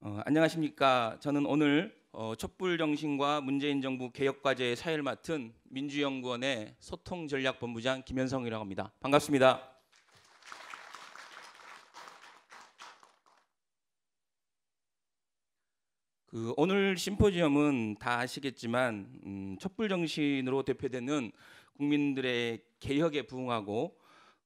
어, 안녕하십니까. 저는 오늘 어, 촛불 정신과 문재인 정부 개혁 과제의 사회를 맡은 민주연구원의 소통 전략 본부장 김현성이라고 합니다. 반갑습니다. 그 오늘 심포지엄은 다 아시겠지만 음, 촛불 정신으로 대표되는 국민들의 개혁에 부응하고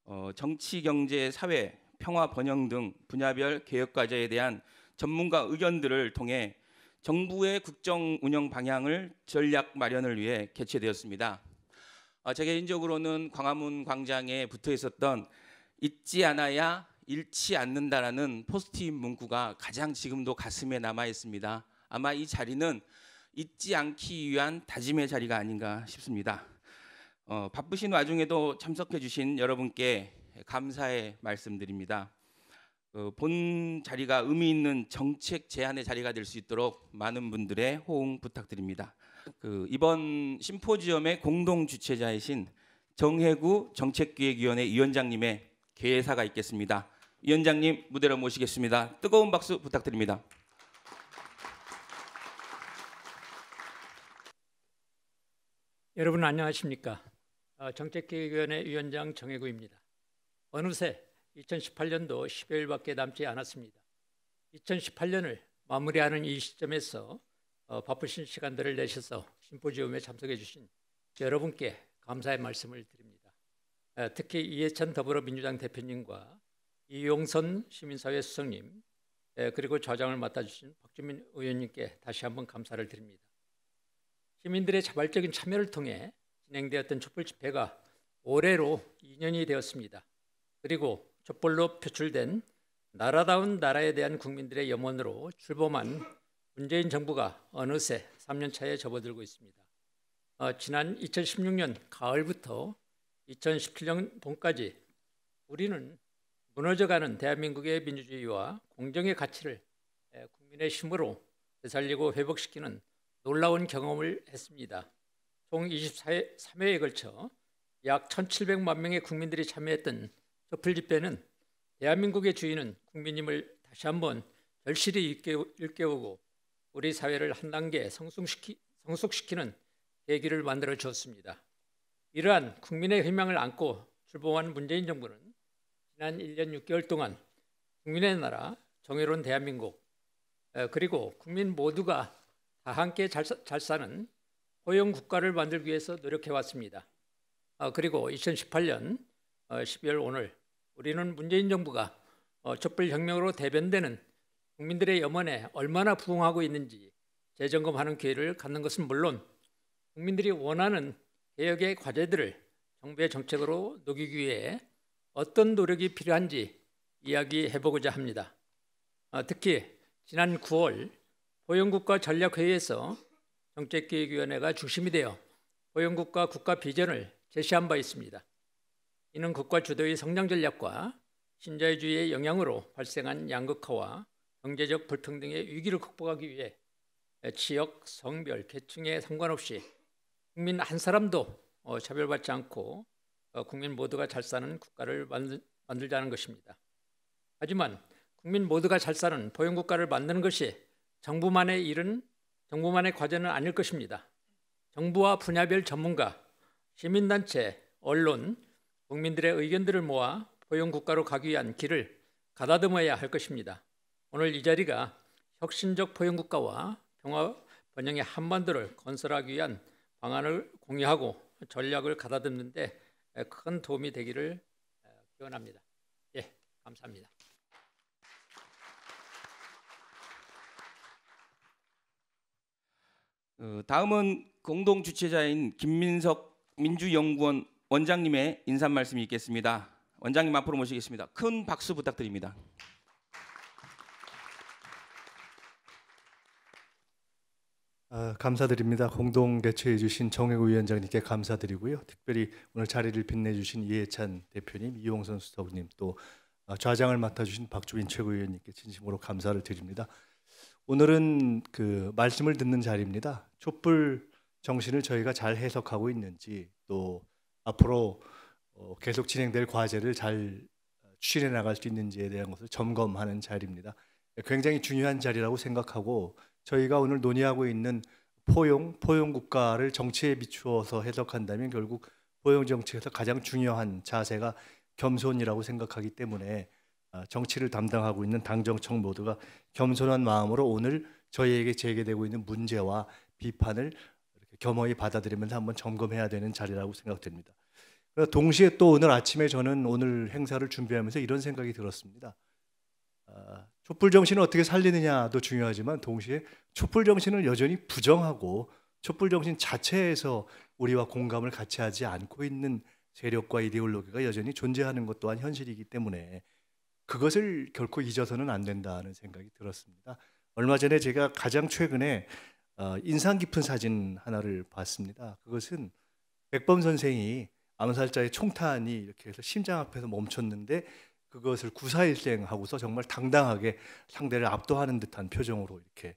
어, 정치, 경제, 사회, 평화, 번영 등 분야별 개혁 과제에 대한 전문가 의견들을 통해 정부의 국정 운영 방향을 전략 마련을 위해 개최되었습니다. 아, 제 개인적으로는 광화문 광장에 붙어 있었던 잊지 않아야 잃지 않는다라는 포스트잇 문구가 가장 지금도 가슴에 남아 있습니다. 아마 이 자리는 잊지 않기 위한 다짐의 자리가 아닌가 싶습니다. 어, 바쁘신 와중에도 참석해 주신 여러분께 감사의 말씀드립니다. 어, 본 자리가 의미 있는 정책 제안의 자리가 될 수 있도록 많은 분들의 호응 부탁드립니다. 그 이번 심포지엄의 공동 주최자이신 정혜구 정책기획위원회 위원장님의 개회사가 있겠습니다. 위원장님 무대로 모시겠습니다. 뜨거운 박수 부탁드립니다. 여러분 안녕하십니까? 아, 정책기획위원회 위원장 정혜구입니다. 어느새 2018년도 10여일밖에 남지 않았습니다. 2018년을 마무리하는 이 시점에서 어, 바쁘신 시간들을 내셔서 심포지움에 참석해 주신 여러분께 감사의 말씀을 드립니다. 특히 이해찬 더불어민주당 대표님과 이용선 시민사회 수석님 그리고 저장을 맡아주신 박주민 의원님께 다시 한번 감사를 드립니다. 시민들의 자발적인 참여를 통해 진행되었던 촛불 집회가 올해로 2년이 되었습니다. 그리고 촛불로 표출된 나라다운 나라에 대한 국민들의 염원으로 출범한 문재인 정부가 어느새 3년 차에 접어들고 있습니다. 어, 지난 2016년 가을부터 2017년 봄까지 우리는 무너져가는 대한민국의 민주주의와 공정의 가치를 국민의 힘으로 되살리고 회복시키는 놀라운 경험을 했습니다. 총 23회에 걸쳐 약 1,700만 명의 국민들이 참여했던 또 그 필리페는 대한민국의 주인은 국민임을 다시 한번 절실히 일깨우고 우리 사회를 한 단계 성숙시키, 성숙시키는 계기를 만들어 주었습니다. 이러한 국민의 희망을 안고 출범한 문재인 정부는 지난 1년 6개월 동안 국민의 나라, 정의로운 대한민국, 어, 그리고 국민 모두가 다 함께 잘, 잘 사는 포용 국가를 만들기 위해서 노력해 왔습니다. 어, 그리고 2018년 12월 어, 오늘 우리는 문재인 정부가 어, 촛불혁명으로 대변되는 국민들의 염원에 얼마나 부응하고 있는지 재점검하는 기회를 갖는 것은 물론 국민들이 원하는 개혁의 과제들을 정부의 정책으로 녹이기 위해 어떤 노력이 필요한지 이야기해보고자 합니다. 어, 특히 지난 9월 보영국가 전략회의에서 정책기획위원회가 중심이 되어 보영국가 국가 비전을 제시한 바 있습니다. 이는 극과 주도의 성장 전략과 신자유주의의 영향으로 발생한 양극화와 경제적 불평등의 위기를 극복하기 위해 지역, 성별, 계층에 상관없이 국민 한 사람도 어, 차별받지 않고 어, 국민 모두가 잘 사는 국가를 만들자는 것입니다. 하지만 국민 모두가 잘 사는 보현 국가를 만드는 것이 정부만의 일은 정부만의 과제는 아닐 것입니다. 정부와 분야별 전문가, 시민단체, 언론, 국민들의 의견들을 모아 포용 국가로 가기 위한 길을 가다듬어야 할 것입니다. 오늘 이 자리가 혁신적 포용 국가와 평화 번영의 한반도를 건설하기 위한 방안을 공유하고 전략을 가다듬는데 큰 도움이 되기를 기원합니다. 예, 감사합니다. 어, 다음은 공동 주최자인 김민석 민주연구원 원장님의 인사 말씀이 있겠습니다. 원장님 앞으로 모시겠습니다. 큰 박수 부탁드립니다. 아, 감사드립니다. 공동 대처해 주신 정혜구 위원장님께 감사드리고요. 특별히 오늘 자리를 빛내 주신 이해찬 대표님, 이용선 수석님 또 아, 좌장을 맡아 주신 박주빈 최고위원님께 진심으로 감사를 드립니다. 오늘은 그 말씀을 듣는 자리입니다. 촛불 정신을 저희가 잘 해석하고 있는지 또 앞으로 어, 계속 진행될 과제를 잘 추진해 나갈 수 있는지에 대한 것을 점검하는 자리입니다. 굉장히 중요한 자리라고 생각하고 저희가 오늘 논의하고 있는 포용, 포용 국가를 정치에 비추어서 해석한다면 결국 포용 정치에서 가장 중요한 자세가 겸손이라고 생각하기 때문에 아, 정치를 담당하고 있는 당정청 모두가 겸손한 마음으로 오늘 저희에게 제기되고 있는 문제와 비판을 겸허히 받아들이면서 한번 점검해야 되는 자리라고 생각됩니다. 동시에 또 오늘 아침에 저는 오늘 행사를 준비하면서 이런 생각이 들었습니다. 아, 촛불 정신을 어떻게 살리느냐도 중요하지만 동시에 촛불 정신을 여전히 부정하고 촛불 정신 자체에서 우리와 공감을 같이 하지 않고 있는 세력과 이데올로기가 여전히 존재하는 것 또한 현실이기 때문에 그것을 결코 잊어서는 안 된다는 생각이 들었습니다. 얼마 전에 제가 가장 최근에 어, 인상 깊은 사진 하나를 봤습니다. 그것은 백범 선생이 암살자의 총탄이 이렇게 해서 심장 앞에서 멈췄는데 그것을 구사일생하고서 정말 당당하게 상대를 압도하는 듯한 표정으로 이렇게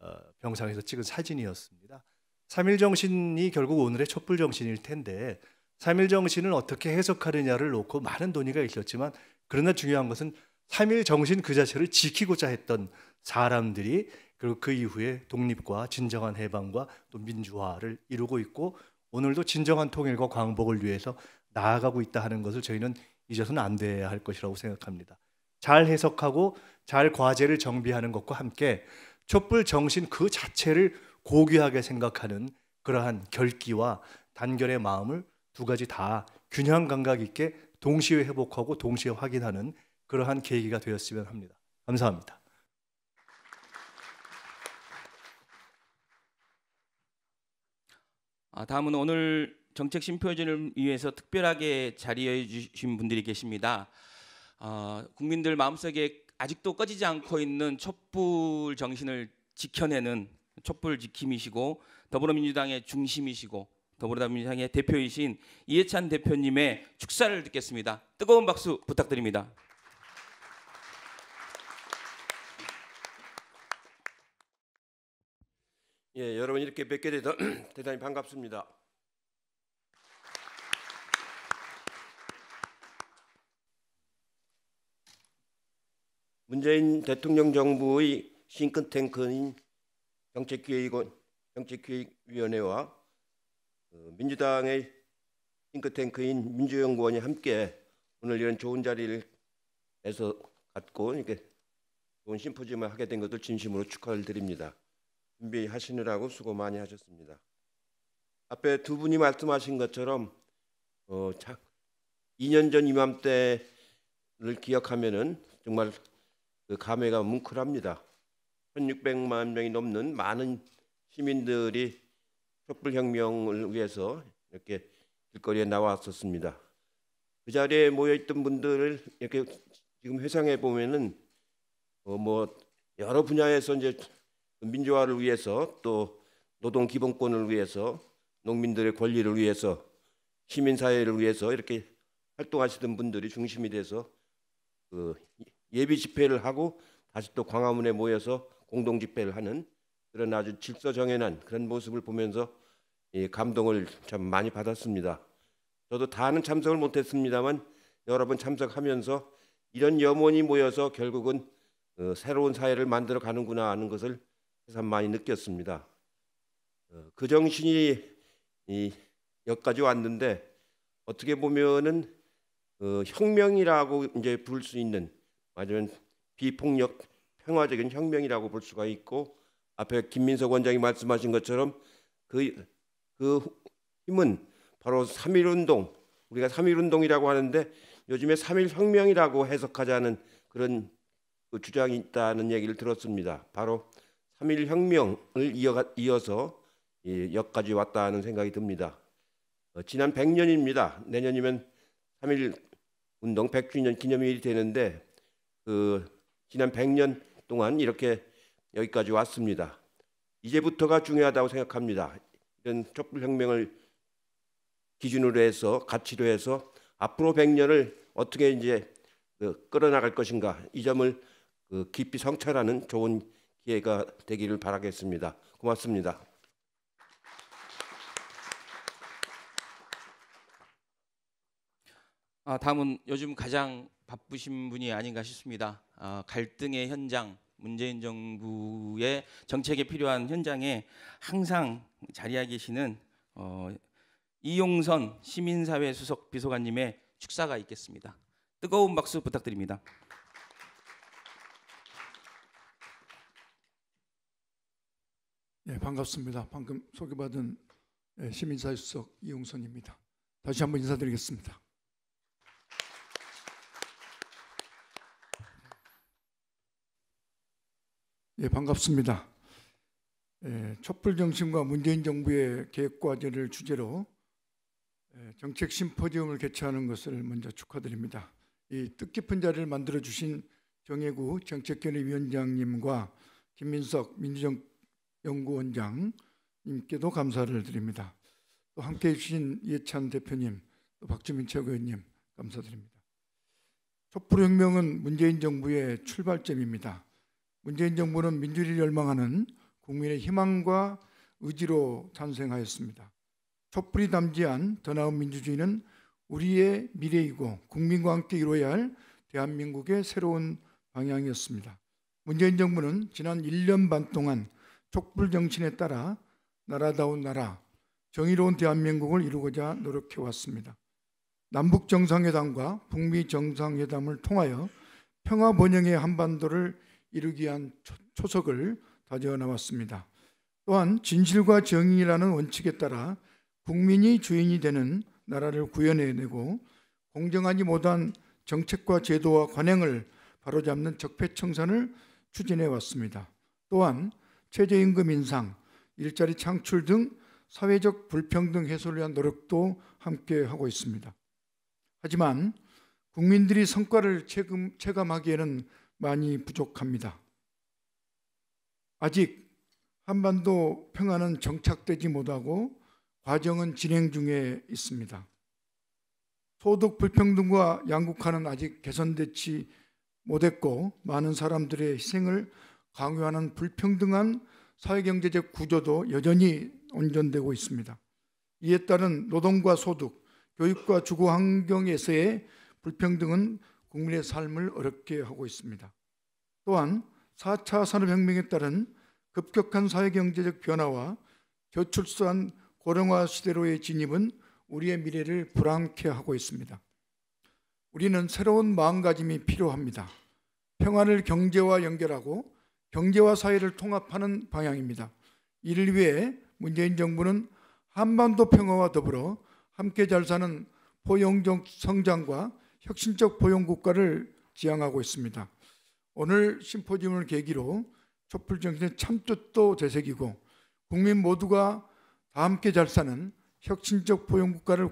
어, 병상에서 찍은 사진이었습니다. 3일 정신이 결국 오늘의 촛불 정신일 텐데 3일 정신을 어떻게 해석하느냐를 놓고 많은 논의가 있었지만 그러나 중요한 것은 3일 정신 그 자체를 지키고자 했던 사람들이 그리고 그 이후에 독립과 진정한 해방과 또 민주화를 이루고 있고 오늘도 진정한 통일과 광복을 위해서 나아가고 있다 하는 것을 저희는 잊어서는 안 돼야 할 것이라고 생각합니다. 잘 해석하고 잘 과제를 정비하는 것과 함께 촛불 정신 그 자체를 고귀하게 생각하는 그러한 결기와 단결의 마음을 두 가지 다 균형 감각 있게 동시에 회복하고 동시에 확인하는 그러한 계기가 되었으면 합니다. 감사합니다. 아, 다음은 오늘 정책 심표진을 위해서 특별하게 자리해 주신 분들이 계십니다. 어, 국민들 마음속에 아직도 꺼지지 않고 있는 촛불 정신을 지켜내는 촛불 지킴이시고 더불어민주당의 중심이시고 더불어민주당의 대표이신 이해찬 대표님의 축사를 듣겠습니다. 뜨거운 박수 부탁드립니다. 예, 여러분 이렇게 뵙게 돼서 대단히 반갑습니다. 문재인 대통령 정부의 싱크탱크인 정책기획원 정책기획위원회와 어, 민주당의 싱크탱크인 민주연구원이 함께 오늘 이런 좋은 자리를해서 갖고 이렇게 좋은 심포지엄을 하게 된 것을 진심으로 축하를 드립니다. 준비하시느라고 수고 많이 하셨습니다. 앞에 두 분이 말씀하신 것처럼 어, 2년 전 이맘때를 기억하면은 정말 그 감회가 뭉클합니다. 1,600만 명이 넘는 많은 시민들이 촛불혁명을 위해서 이렇게 길거리에 나왔었습니다. 그 자리에 모여있던 분들을 이렇게 지금 회상해 보면은 어뭐 여러 분야에서 이제 민주화를 위해서 또 노동 기본권을 위해서 농민들의 권리를 위해서 시민 사회를 위해서 이렇게 활동하시던 분들이 중심이 돼서 그 예비 집회를 하고 다시 또 광화문에 모여서 공동 집회를 하는 그런 아주 질서 정연한 그런 모습을 보면서 예, 감동을 참 많이 받았습니다. 저도 다는 참석을 못했습니다만 여러 분 참석하면서 이런 염원이 모여서 결국은 어, 새로운 사회를 만들어 가는구나 하는 것을 참 많이 느꼈습니다. 어, 그 정신이 여기까지 왔는데 어떻게 보면은 어, 혁명이라고 이제 부를 수 있는 맞으면 비폭력 평화적인 혁명이라고 볼 수가 있고 앞에 김민석 원장이 말씀하신 것처럼 그, 그 힘은 바로 3.1 운동 우리가 3.1 운동이라고 하는데 요즘에 3.1 혁명이라고 해석하자는 그런 그 주장이 있다는 얘기를 들었습니다. 바로 3.1 혁명을 이어가, 이어서 역까지 왔다 는 생각이 듭니다. 어, 지난 100년입니다. 내년이면 3.1 운동 100주년 기념일이 되는데 그 지난 100년 동안 이렇게 여기까지 왔습니다. 이제부터가 중요하다고 생각합니다. 이런 촛불혁명을 기준으로 해서 가치로 해서 앞으로 100년을 어떻게 이제 그 끌어나갈 것인가 이 점을 그 깊이 성찰하는 좋은 기회가 되기를 바라겠습니다. 고맙습니다. 아, 다음은 요즘 가장 바쁘신 분이 아닌가 싶습니다. 아, 갈등의 현장, 문재인 정부의 정책에 필요한 현장에 항상 자리하 계시는 어, 이용선 시민사회 수석 비서관님의 축사가 있겠습니다. 뜨거운 박수 부탁드립니다. 예, 반갑습니다. 방금 소개받은 예, 시민사회수석 이용선입니다. 다시 한번 인사드리겠습니다. 예, 반갑습니다. 예, 촛불정신과 문재인 정부의 계획과제를 주제로 예, 정책 심포지엄을 개최하는 것을 먼저 축하드립니다. 이 뜻깊은 자리를 만들어 주신 정혜구 정책결의위원장님과 김민석 민주정 연구원장님께도 감사를 드립니다. 또 함께해 주신 예찬 대표님, 또 박주민 최고위원님 감사드립니다. 촛불혁명은 문재인 정부의 출발점입니다. 문재인 정부는 민주를 열망하는 국민의 희망과 의지로 탄생하였습니다. 촛불이 담지한 더 나은 민주주의는 우리의 미래이고 국민과 함께 이루어야 할 대한민국의 새로운 방향이었습니다. 문재인 정부는 지난 1년 반 동안 촛불 정신에 따라 나라다운 나라, 정의로운 대한민국을 이루고자 노력해 왔습니다. 남북 정상회담과 북미 정상회담을 통하여 평화 번영의 한반도를 이루기 위한 초석을 다져 나왔습니다. 또한 진실과 정의라는 원칙에 따라 국민이 주인이 되는 나라를 구현해내고 공정하지 못한 정책과 제도와 관행을 바로잡는 적폐청산을 추진해 왔습니다. 또한 최저임금 인상, 일자리 창출 등 사회적 불평등 해소를 위한 노력도 함께 하고 있습니다. 하지만 국민들이 성과를 체감, 체감하기에는 많이 부족합니다. 아직 한반도 평화는 정착되지 못하고 과정은 진행 중에 있습니다. 소득 불평등과 양극화는 아직 개선되지 못했고 많은 사람들의 희생을 강요하는 불평등한 사회경제적 구조도 여전히 온전되고 있습니다. 이에 따른 노동과 소득, 교육과 주거 환경에서의 불평등은 국민의 삶을 어렵게 하고 있습니다. 또한 4차 산업혁명에 따른 급격한 사회경제적 변화와 저출산 고령화 시대로의 진입은 우리의 미래를 불안케 하고 있습니다. 우리는 새로운 마음가짐이 필요합니다. 평화를 경제와 연결하고 경제와 사회를 통합하는 방향입니다. 이를 위해 문재인 정부는 한반도 평화와 더불어 함께 잘 사는 포용적 성장과 혁신적 포용국가를 지향하고 있습니다. 오늘 심포지움을 계기로 촛불정신의 참뜻도 되새기고 국민 모두가 다 함께 잘 사는 혁신적 포용국가를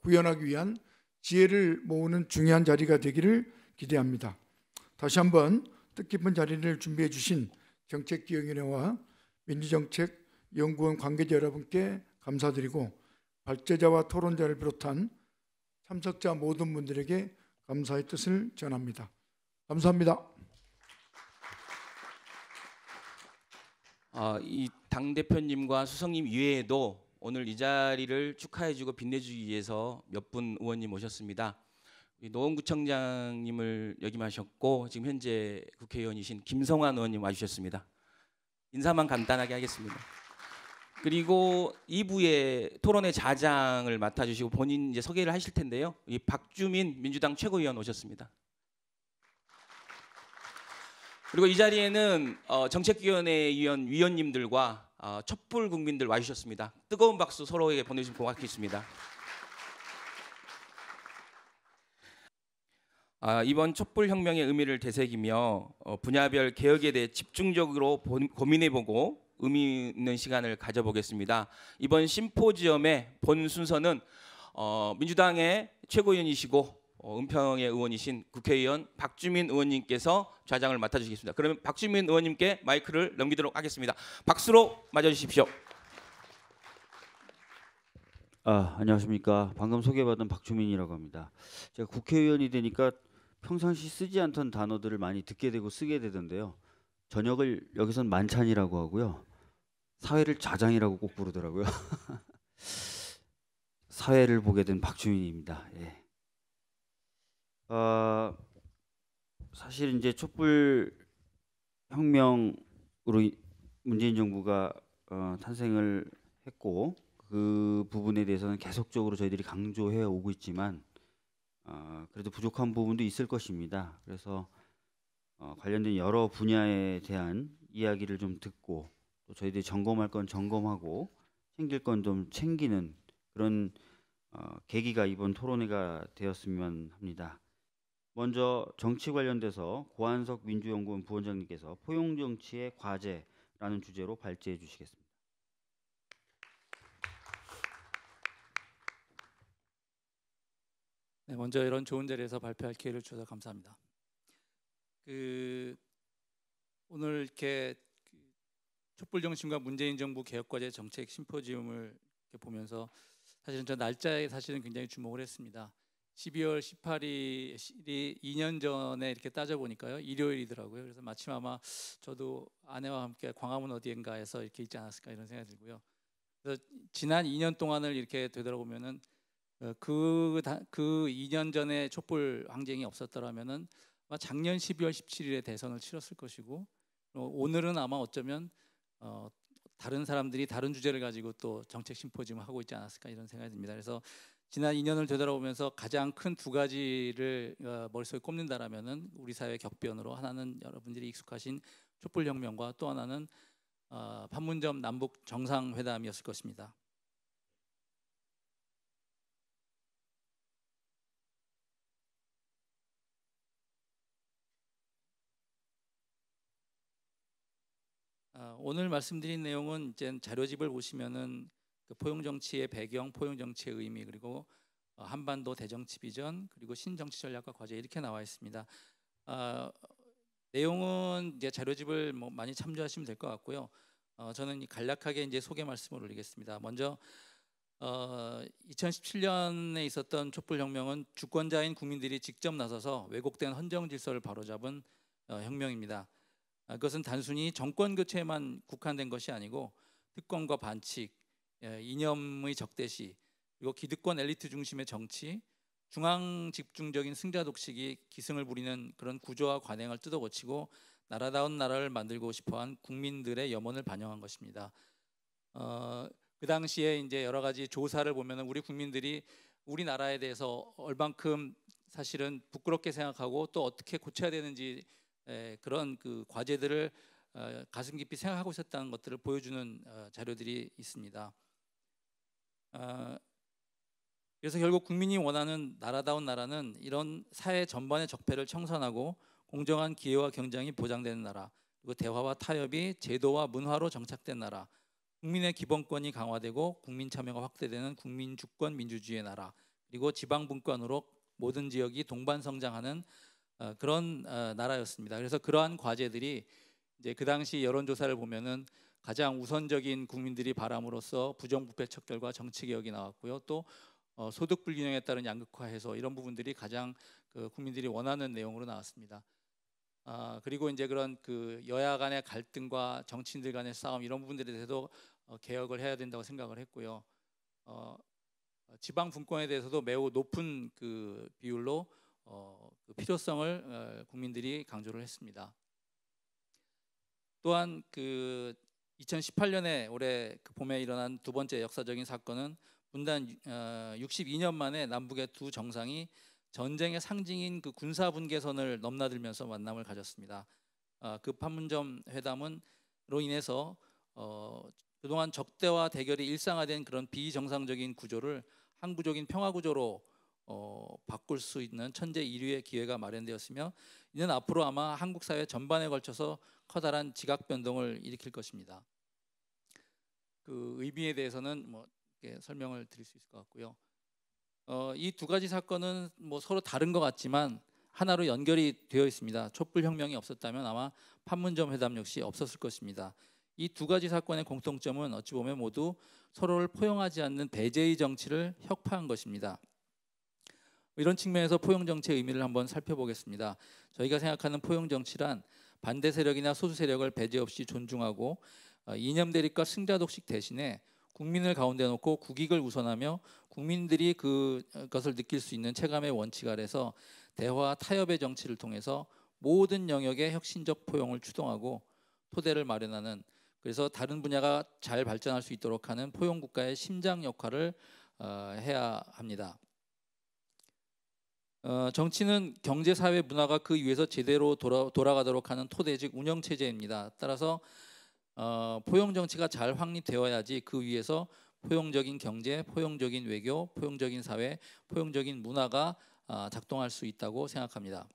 구현하기 위한 지혜를 모으는 중요한 자리가 되기를 기대합니다. 다시 한번 뜻깊은 자리를 준비해 주신 정책기획위원회와 민주정책연구원 관계자 여러분께 감사드리고 발제자와 토론자를 비롯한 참석자 모든 분들에게 감사의 뜻을 전합니다. 감사합니다. 아, 어, 이당 대표님과 수석님 이외에도 오늘 이 자리를 축하해주고 빛내주기 위해서 몇 분 의원님 오셨습니다. 노원구청장님을 역임하셨고 지금 현재 국회의원이신 김성환 의원님 와주셨습니다. 인사만 간단하게 하겠습니다. 그리고 2부에 토론의 자장을 맡아주시고 본인 이제 소개를 하실 텐데요. 이 박주민 민주당 최고위원 오셨습니다. 그리고 이 자리에는 어, 정책위원회 위원 위원님들과 어, 촛불 국민들 와주셨습니다. 뜨거운 박수 서로에게 보내주시 고맙겠습니다. 아, 이번 촛불 혁명의 의미를 되새기며 어, 분야별 개혁에 대해 집중적으로 보, 고민해보고 의미 있는 시간을 가져보겠습니다. 이번 심포지엄의 본 순서는 어, 민주당의 최고위원이시고 어, 은평의 의원이신 국회의원 박주민 의원님께서 좌장을 맡아주시겠습니다. 그러면 박주민 의원님께 마이크를 넘기도록 하겠습니다. 박수로 맞아주십시오. 아, 안녕하십니까. 방금 소개받은 박주민이라고 합니다. 제가 국회의원이 되니까 평상시 쓰지 않던 단어들을 많이 듣게 되고 쓰게 되던데요. 저녁을 여기선 만찬이라고 하고요. 사회를 자장이라고 꼭 부르더라고요. 사회를 보게 된 박주민입니다. 예. 어, 사실 이제 촛불 혁명으로 문재인 정부가 어, 탄생을 했고 그 부분에 대해서는 계속적으로 저희들이 강조해 오고 있지만 어, 그래도 부족한 부분도 있을 것입니다. 그래서 어, 관련된 여러 분야에 대한 이야기를 좀 듣고 또 저희들이 점검할 건 점검하고 챙길 건 좀 챙기는 그런 어, 계기가 이번 토론회가 되었으면 합니다. 먼저 정치 관련돼서 고한석 민주연구원 부원장님께서 포용정치의 과제라는 주제로 발제해 주시겠습니다. 네, 먼저 이런 좋은 자리에서 발표할 기회를 주셔서 감사합니다. 그 오늘 이렇게 그 촛불 정신과 문재인 정부 개혁과제 정책 심포지움을 보면서 사실은 저 날짜에 사실은 굉장히 주목을 했습니다. 12월 18일이 2년 전에 이렇게 따져 보니까요 일요일이더라고요. 그래서 마침 아마 저도 아내와 함께 광화문 어디엔가에서 이렇게 있지 않았을까 이런 생각이 들고요. 그래서 지난 2년 동안을 이렇게 되돌아보면은 어, 그, 그 2년 전에 촛불 항쟁이 없었더라면은 작년 12월 17일에 대선을 치렀을 것이고 어, 오늘은 아마 어쩌면 어, 다른 사람들이 다른 주제를 가지고 또 정책 심포지엄을 하고 있지 않았을까 이런 생각이 듭니다. 그래서 지난 2년을 되돌아보면서 가장 큰 두 가지를 어, 머릿속에 꼽는다라면은 우리 사회 격변으로 하나는 여러분들이 익숙하신 촛불혁명과 또 하나는 어, 판문점 남북 정상회담이었을 것입니다. 어, 오늘 말씀드린 내용은 이제 자료집을 보시면은 그 포용 정치의 배경, 포용 정치의 의미 그리고 어, 한반도 대정치 비전 그리고 신정치 전략과 과제 이렇게 나와 있습니다. 어, 내용은 이제 자료집을 뭐 많이 참조하시면 될 것 같고요. 어, 저는 간략하게 이제 소개 말씀을 올리겠습니다. 먼저 어, 2017년에 있었던 촛불혁명은 주권자인 국민들이 직접 나서서 왜곡된 헌정 질서를 바로잡은 어, 혁명입니다. 아, 그것은 단순히 정권 교체에만 국한된 것이 아니고 특권과 반칙, 예, 이념의 적대시, 그리고 기득권 엘리트 중심의 정치, 중앙 집중적인 승자 독식이 기승을 부리는 그런 구조와 관행을 뜯어고치고 나라다운 나라를 만들고 싶어한 국민들의 염원을 반영한 것입니다. 어, 그 당시에 이제 여러 가지 조사를 보면 우리 국민들이 우리나라에 대해서 얼만큼 사실은 부끄럽게 생각하고 또 어떻게 고쳐야 되는지 예, 그런 그 과제들을 어, 가슴 깊이 생각하고 있었다는 것들을 보여주는 어, 자료들이 있습니다. 어, 그래서 결국 국민이 원하는 나라다운 나라는 이런 사회 전반의 적폐를 청산하고 공정한 기회와 경쟁이 보장되는 나라, 그리고 대화와 타협이 제도와 문화로 정착된 나라, 국민의 기본권이 강화되고 국민 참여가 확대되는 국민 주권 민주주의의 나라, 그리고 지방 분권으로 모든 지역이 동반 성장하는 어, 그런 어, 나라였습니다. 그래서 그러한 과제들이 이제 그 당시 여론 조사를 보면은 가장 우선적인 국민들이 바람으로써 부정부패 척결과 정치 개혁이 나왔고요. 또 어, 소득 불균형에 따른 양극화해서 이런 부분들이 가장 그 국민들이 원하는 내용으로 나왔습니다. 아, 그리고 이제 그런 그 여야 간의 갈등과 정치인들 간의 싸움 이런 부분들에 대해서도 어, 개혁을 해야 된다고 생각을 했고요. 어, 지방 분권에 대해서도 매우 높은 그 비율로 어, 그 필요성을 어, 국민들이 강조를 했습니다. 또한 그 2018년에 올해 그 봄에 일어난 두 번째 역사적인 사건은 분단 62년 어, 만에 남북의 두 정상이 전쟁의 상징인 그 군사 분계선을 넘나들면서 만남을 가졌습니다. 어, 그 판문점 회담은로 인해서 어, 그동안 적대와 대결이 일상화된 그런 비정상적인 구조를 항구적인 평화 구조로 어, 바꿀 수 있는 천재 1위의 기회가 마련되었으며 이는 앞으로 아마 한국 사회 전반에 걸쳐서 커다란 지각 변동을 일으킬 것입니다. 그 의미에 대해서는 뭐 설명을 드릴 수 있을 것 같고요. 어, 이 두 가지 사건은 뭐 서로 다른 것 같지만 하나로 연결이 되어 있습니다. 촛불 혁명이 없었다면 아마 판문점 회담 역시 없었을 것입니다. 이 두 가지 사건의 공통점은 어찌 보면 모두 서로를 포용하지 않는 배제의 정치를 혁파한 것입니다. 이런 측면에서 포용 정치의 의미를 한번 살펴보겠습니다. 저희가 생각하는 포용 정치란 반대 세력이나 소수 세력을 배제 없이 존중하고 어, 이념 대립과 승자 독식 대신에 국민을 가운데 놓고 국익을 우선하며 국민들이 그것을 어, 느낄 수 있는 체감의 원칙 아래서 대화 타협의 정치를 통해서 모든 영역의 혁신적 포용을 추동하고 토대를 마련하는 그래서 다른 분야가 잘 발전할 수 있도록 하는 포용 국가의 심장 역할을 어, 해야 합니다. 어, 정치는 경제, 사회, 문화가 그 위에서 제대로 돌아, 돌아가도록 하는 토대직 운영 체제입니다. 따라서 어, 포용 정치가 잘 확립되어야지 그 위에서 포용적인 경제, 포용적인 외교, 포용적인 사회, 포용적인 문화가 어, 작동할 수 있다고 생각합니다.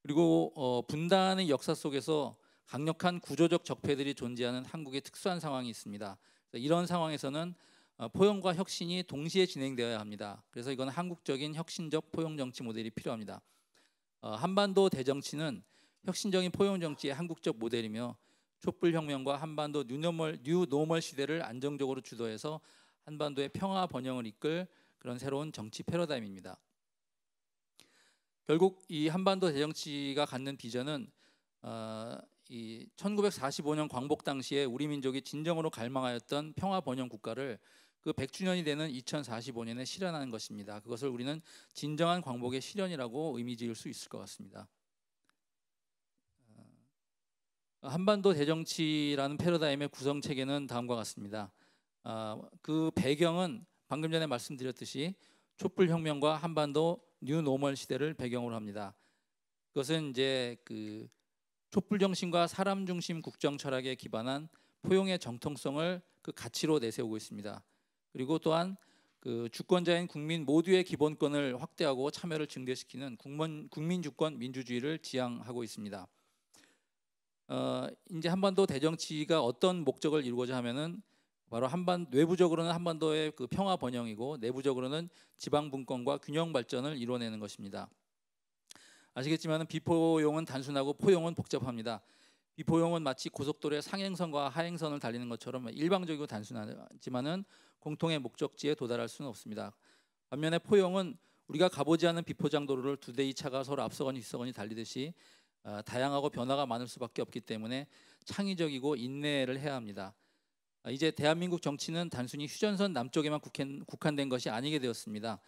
그리고 어, 분단의 역사 속에서 강력한 구조적 적폐들이 존재하는 한국의 특수한 상황이 있습니다. 이런 상황에서는 어, 포용과 혁신이 동시에 진행되어야 합니다. 그래서 이건 한국적인 혁신적 포용 정치 모델이 필요합니다. 어, 한반도 대정치는 혁신적인 포용 정치의 한국적 모델이며 촛불 혁명과 한반도 뉴노멀 뉴노멀 시대를 안정적으로 주도해서 한반도의 평화 번영을 이끌 그런 새로운 정치 패러다임입니다. 결국 이 한반도 대정치가 갖는 비전은 어, 이 1945년 광복 당시에 우리 민족이 진정으로 갈망하였던 평화 번영 국가를 그 100주년이 되는 2045년에 실현하는 것입니다. 그것을 우리는 진정한 광복의 실현이라고 의미 지을 수 있을 것 같습니다. 어, 한반도 대정치라는 패러다임의 구성 체계는 다음과 같습니다. 어, 그 배경은 방금 전에 말씀드렸듯이 촛불 혁명과 한반도 뉴 노멀 시대를 배경으로 합니다. 그것은 이제 그 촛불 정신과 사람 중심 국정 철학에 기반한 포용의 정통성을 그 가치로 내세우고 있습니다. 그리고 또한 그 주권자인 국민 모두의 기본권을 확대하고 참여를 증대시키는 국민, 국민 주권 민주주의를 지향하고 있습니다. 어, 이제 한반도 대정치가 어떤 목적을 이루고자 하면은 바로 한반 내부적으로는 한반도의 그 평화 번영이고 내부적으로는 지방 분권과 균형 발전을 이뤄내는 것입니다. 아시겠지만 비포용은 단순하고 포용은 복잡합니다. 비포용은 마치 고속도로의 상행선과 하행선을 달리는 것처럼 일방적이고 단순하지만은 공통의 목적지에 도달할 수는 없습니다. 반면에 포용은 우리가 가보지 않은 비포장 도로를 두 대의 차가 서로 앞서거니 뒤서거니 달리듯이 아, 다양하고 변화가 많을 수밖에 없기 때문에 창의적이고 인내를 해야 합니다. 아, 이제 대한민국 정치는 단순히 휴전선 남쪽에만 국한, 된 것이 아니게 되었습니다.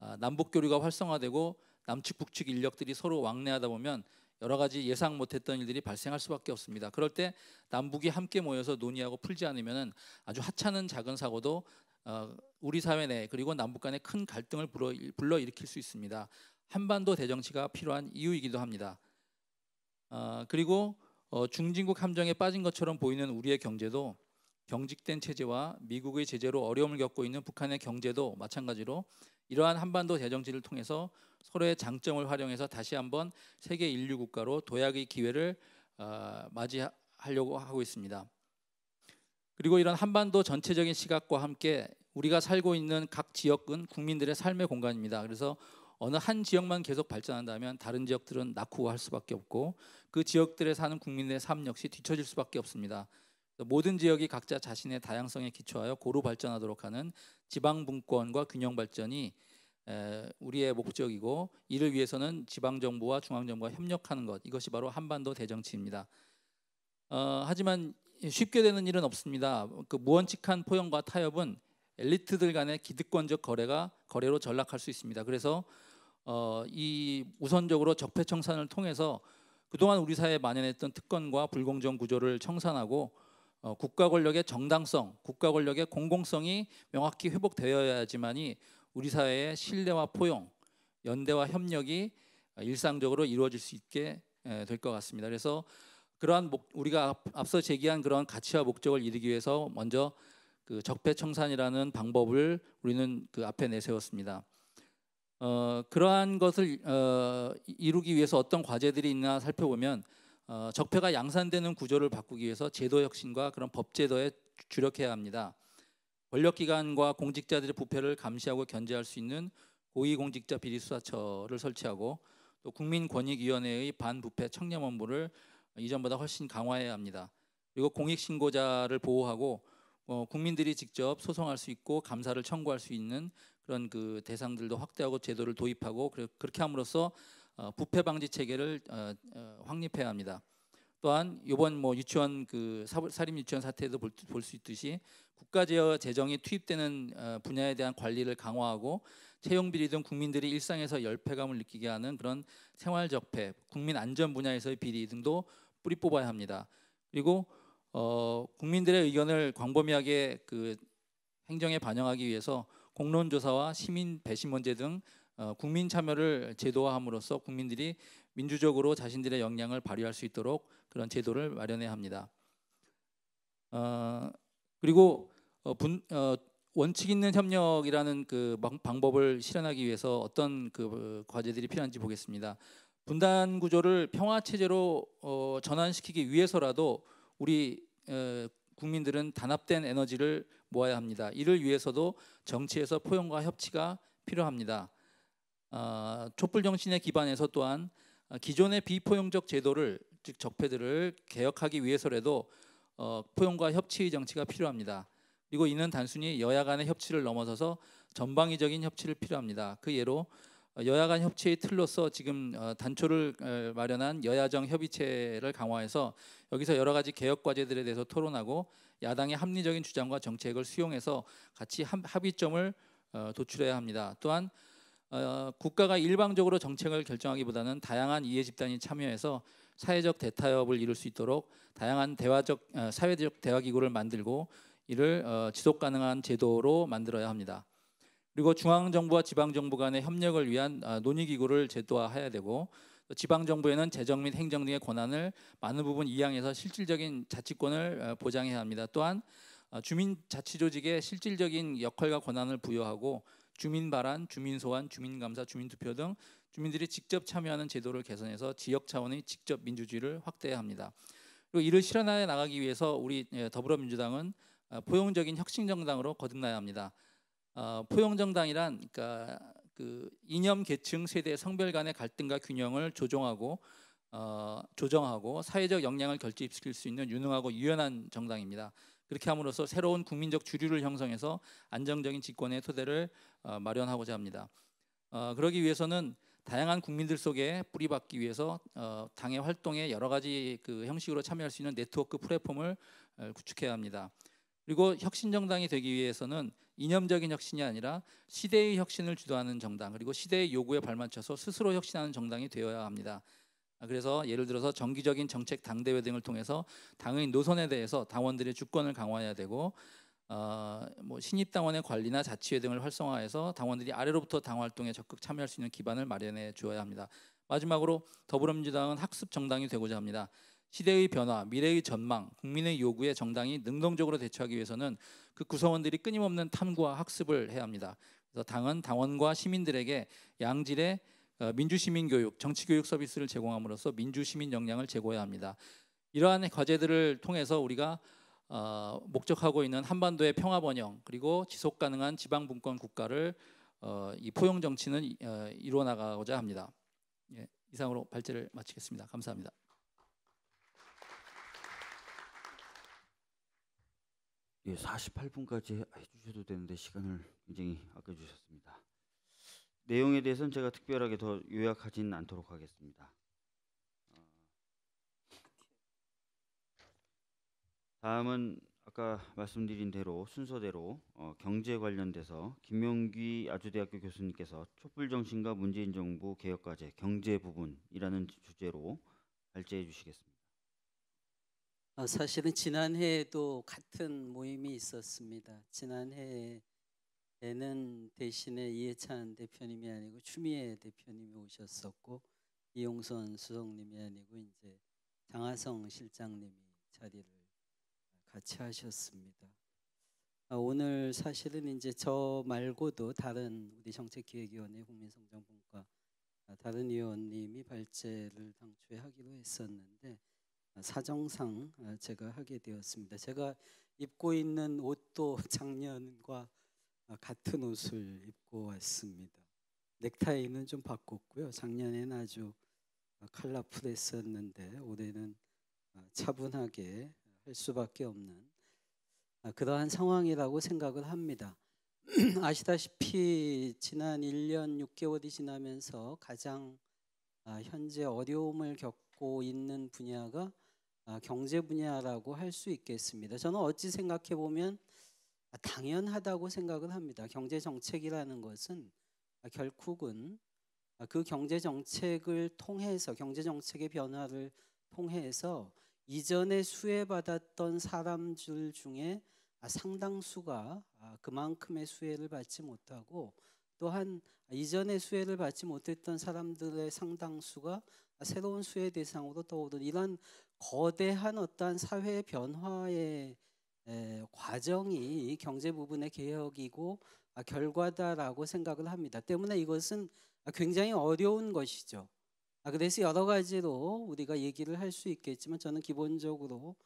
아, 남북 교류가 활성화되고 남측 북측 인력들이 서로 왕래하다 보면 여러 가지 예상 못했던 일들이 발생할 수밖에 없습니다. 그럴 때 남북이 함께 모여서 논의하고 풀지 않으면 아주 하찮은 작은 사고도 어, 우리 사회 내 그리고 남북 간의 큰 갈등을 불러일으킬 수 있습니다. 한반도 대정치가 필요한 이유이기도 합니다. 어, 그리고 어, 중진국 함정에 빠진 것처럼 보이는 우리의 경제도 경직된 체제와 미국의 제재로 어려움을 겪고 있는 북한의 경제도 마찬가지로 이러한 한반도 대정치를 통해서 서로의 장점을 활용해서 다시 한번 세계 인류 국가로 도약의 기회를 맞이하려고 하고 있습니다. 그리고 이런 한반도 전체적인 시각과 함께 우리가 살고 있는 각 지역은 국민들의 삶의 공간입니다. 그래서 어느 한 지역만 계속 발전한다면 다른 지역들은 낙후할 수밖에 없고 그 지역들에 사는 국민의 삶 역시 뒤처질 수밖에 없습니다. 모든 지역이 각자 자신의 다양성에 기초하여 고루 발전하도록 하는 지방 분권과 균형 발전이 우리의 목적이고 이를 위해서는 지방 정부와 중앙 정부가 협력하는 것 이것이 바로 한반도 대정치입니다. 어, 하지만 예, 쉽게 되는 일은 없습니다. 그 무원칙한 포용과 타협은 엘리트들 간의 기득권적 거래가 거래로 전락할 수 있습니다. 그래서 어, 이 우선적으로 적폐 청산을 통해서 그동안 우리 사회에 만연했던 특권과 불공정 구조를 청산하고 어, 국가 권력의 정당성, 국가 권력의 공공성이 명확히 회복되어야지만이 우리 사회의 신뢰와 포용, 연대와 협력이 일상적으로 이루어질 수 있게 예, 될것 같습니다. 그래서 그러한 목, 우리가 앞서 제기한 그런 가치와 목적을 이루기 위해서 먼저 그 적폐청산이라는 방법을 우리는 그 앞에 내세웠습니다. 어, 그러한 것을 어, 이루기 위해서 어떤 과제들이 있나 살펴보면 어, 적폐가 양산되는 구조를 바꾸기 위해서 제도 혁신과 그런 법제도에 주력해야 합니다. 권력기관과 공직자들의 부패를 감시하고 견제할 수 있는 고위공직자 비리수사처를 설치하고 또 국민권익위원회의 반부패 청렴원부를 이전보다 훨씬 강화해야 합니다. 그리고 공익 신고자를 보호하고 어, 국민들이 직접 소송할 수 있고 감사를 청구할 수 있는 그런 그 대상들도 확대하고 제도를 도입하고 그렇게 함으로써 어, 부패 방지 체계를 어, 어 확립해야 합니다. 또한 이번 뭐 유치원 그 사립 유치원 사태에도 볼 수 있듯이 국가 재정이 투입되는 어, 분야에 대한 관리를 강화하고 채용 비리 등 국민들이 일상에서 열패감을 느끼게 하는 그런 생활 적폐, 국민 안전 분야에서의 비리 등도 뿌리 뽑아야 합니다. 그리고 어, 국민들의 의견을 광범위하게 그 행정에 반영하기 위해서 공론조사와 시민 배심 문제 등 어, 국민 참여를 제도화함으로써 국민들이 민주적으로 자신들의 역량을 발휘할 수 있도록 그런 제도를 마련해야 합니다. 어, 그리고 어, 분, 어, 원칙 있는 협력이라는 그 방법을 실현하기 위해서 어떤 그 과제들이 필요한지 보겠습니다. 분단 구조를 평화 체제로 어, 전환시키기 위해서라도 우리 에, 어, 국민들은 단합된 에너지를 모아야 합니다. 이를 위해서도 정치에서 포용과 협치가 필요합니다. 어, 촛불 정신의 기반에서 또한 기존의 비포용적 제도를 즉 적폐들을 개혁하기 위해서라도 어, 포용과 협치의 정치가 필요합니다. 그리고 이는 단순히 여야 간의 협치를 넘어서서 전방위적인 협치를 필요합니다. 그 예로 여야 간 협치의 틀로서 지금 어, 단초를 어, 마련한 여야정 협의체를 강화해서 여기서 여러 가지 개혁 과제들에 대해서 토론하고 야당의 합리적인 주장과 정책을 수용해서 같이 합의점을 어, 도출해야 합니다. 또한 국가가 일방적으로 정책을 결정하기보다는 다양한 이해 집단이 참여해서 사회적 대타협을 이룰 수 있도록 다양한 대화적 사회적 대화 기구를 만들고 이를 지속 가능한 제도로 만들어야 합니다. 그리고 중앙정부와 지방정부 간의 협력을 위한 아, 논의기구를 제도화해야 되고 지방정부에는 재정 및 행정 등의 권한을 많은 부분 이양해서 실질적인 자치권을 어, 보장해야 합니다. 또한 어, 주민자치조직에 실질적인 역할과 권한을 부여하고 주민 발안, 주민 소환, 주민 감사, 주민 투표 등 주민들이 직접 참여하는 제도를 개선해서 지역 차원의 직접 민주주의를 확대해야 합니다. 그리고 이를 실현하여 나가기 위해서 우리 예, 더불어민주당은 어, 포용적인 혁신 정당으로 거듭나야 합니다. 어, 포용정당이란 그러니까 그 이념 계층 세대 성별 간의 갈등과 균형을 조정하고 어, 조정하고 사회적 역량을 결집시킬 수 있는 유능하고 유연한 정당입니다. 그렇게 함으로써 새로운 국민적 주류를 형성해서 안정적인 집권의 토대를 어, 마련하고자 합니다. 어, 그러기 위해서는 다양한 국민들 속에 뿌리박기 위해서 어, 당의 활동에 여러 가지 그 형식으로 참여할 수 있는 네트워크 플랫폼을 어, 구축해야 합니다. 그리고 혁신정당이 되기 위해서는 이념적인 혁신이 아니라 시대의 혁신을 주도하는 정당 그리고 시대의 요구에 발맞춰서 스스로 혁신하는 정당이 되어야 합니다. 아, 그래서 예를 들어서 정기적인 정책 당대회 등을 통해서 당의 노선에 대해서 당원들의 주권을 강화해야 되고 어, 뭐 신입 당원의 관리나 자치회 등을 활성화해서 당원들이 아래로부터 당 활동에 적극 참여할 수 있는 기반을 마련해 주어야 합니다. 마지막으로 더불어민주당은 학습 정당이 되고자 합니다. 시대의 변화, 미래의 전망, 국민의 요구에 정당이 능동적으로 대처하기 위해서는 그 구성원들이 끊임없는 탐구와 학습을 해야 합니다. 그래서 당은 당원과 시민들에게 양질의 어, 민주시민 교육, 정치 교육 서비스를 제공함으로써 민주시민 역량을 제고해야 합니다. 이러한 과제들을 통해서 우리가 어, 목적하고 있는 한반도의 평화 번영 그리고 지속 가능한 지방 분권 국가를 어, 이 포용 정치는 어, 이루어 나가고자 합니다. 예, 이상으로 발제를 마치겠습니다. 감사합니다. 예, 48분까지 해주셔도 되는데 시간을 굉장히 아껴주셨습니다. 내용에 대해서는 제가 특별하게 더요약하진 않도록 하겠습니다. 어, 다음은 아까 말씀드린 대로 순서대로 어, 경제 관련돼서 김용기 아주대학교 교수님께서 촛불 정신과 문재인 정부 개혁과제 경제 부분이라는 주제로 발제해 주시겠습니다. 어, 사실은 지난해에도 같은 모임이 있었습니다. 지난해에는 대신에 이해찬 대표님이 아니고 추미애 대표님이 오셨었고 이용선 수석님이 아니고 이제 장하성 실장님이 자리를 같이 하셨습니다. 아, 오늘 사실은 이제 저 말고도 다른 우리 정책기획위원회 국민성장분과 아, 다른 위원님이 발제를 당초에 하기로 했었는데 사정상 어, 제가 하게 되었습니다. 제가 입고 있는 옷도 작년과 어, 같은 옷을 입고 왔습니다. 넥타이는 좀 바꿨고요. 작년에는 아주 칼라풀했었는데 어, 올해는 차분하게 할 수밖에 없는 아, 그러한 상황이라고 생각을 합니다. 아시다시피 지난 1년 6개월이 지나면서 가장 아, 현재 어려움을 겪고 있는 분야가 아, 경제 분야라고 할 수 있겠습니다. 저는 어찌 생각해 보면 아, 당연하다고 생각을 합니다. 경제 정책이라는 것은 아, 결국은 그 경제 정책을 통해서 경제 정책의 변화를 통해서 이전에 수혜받았던 사람들 중에 상당수가 그만큼의 수혜를 받지 못하고 또한 이전의 수혜를 받지 못했던 사람들의 상당수가 새로운 수혜 대상으로 떠오르는 이런 거대한 어떤 사회 변화의 과정이 경제 부분의 개혁이고 아, 결과다라고 생각을 합니다. 때문에 이것은 굉장히 어려운 것이죠. 아, 그래서 여러 가지로 우리가 얘기를 할 수 있겠지만 저는 기본적으로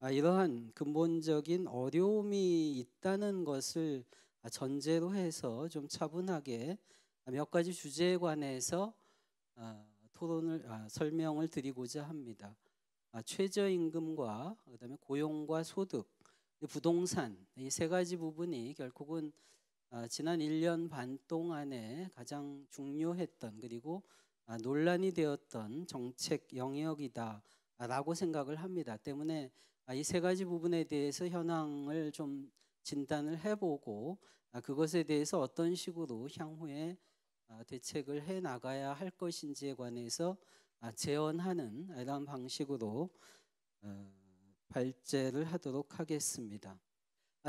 아, 이러한 근본적인 어려움이 있다는 것을 아, 전제로 해서 좀 차분하게 아, 몇 가지 주제에 관해서 아, 토론을 설명을 드리고자 합니다. 최저임금과 그다음에 고용과 소득, 부동산 이 세 가지 부분이 결국은 지난 1년 반 동안에 가장 중요했던 그리고 논란이 되었던 정책 영역이다라고 생각을 합니다. 때문에 이 세 가지 부분에 대해서 현황을 좀 진단을 해보고 아, 그것에 대해서 어떤 식으로 향후에 아, 대책을 해 나가야 할 것인지에 관해서 아, 재원하는 이런 방식으로 어, 발제를 하도록 하겠습니다.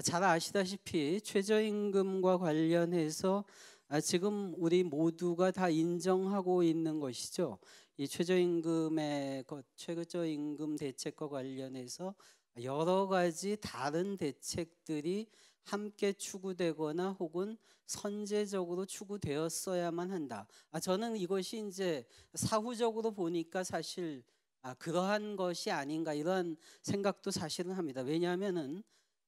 잘 아시다시피 최저임금과 관련해서 지금 우리 모두가 다 인정하고 있는 것이죠. 이 최저임금의 최저임금 대책과 관련해서 여러 가지 다른 대책들이 함께 추구되거나 혹은 선제적으로 추구되었어야만 한다. 아, 저는 이것이 이제 사후적으로 보니까 사실 아, 그러한 것이 아닌가 이런 생각도 사실은 합니다. 왜냐하면은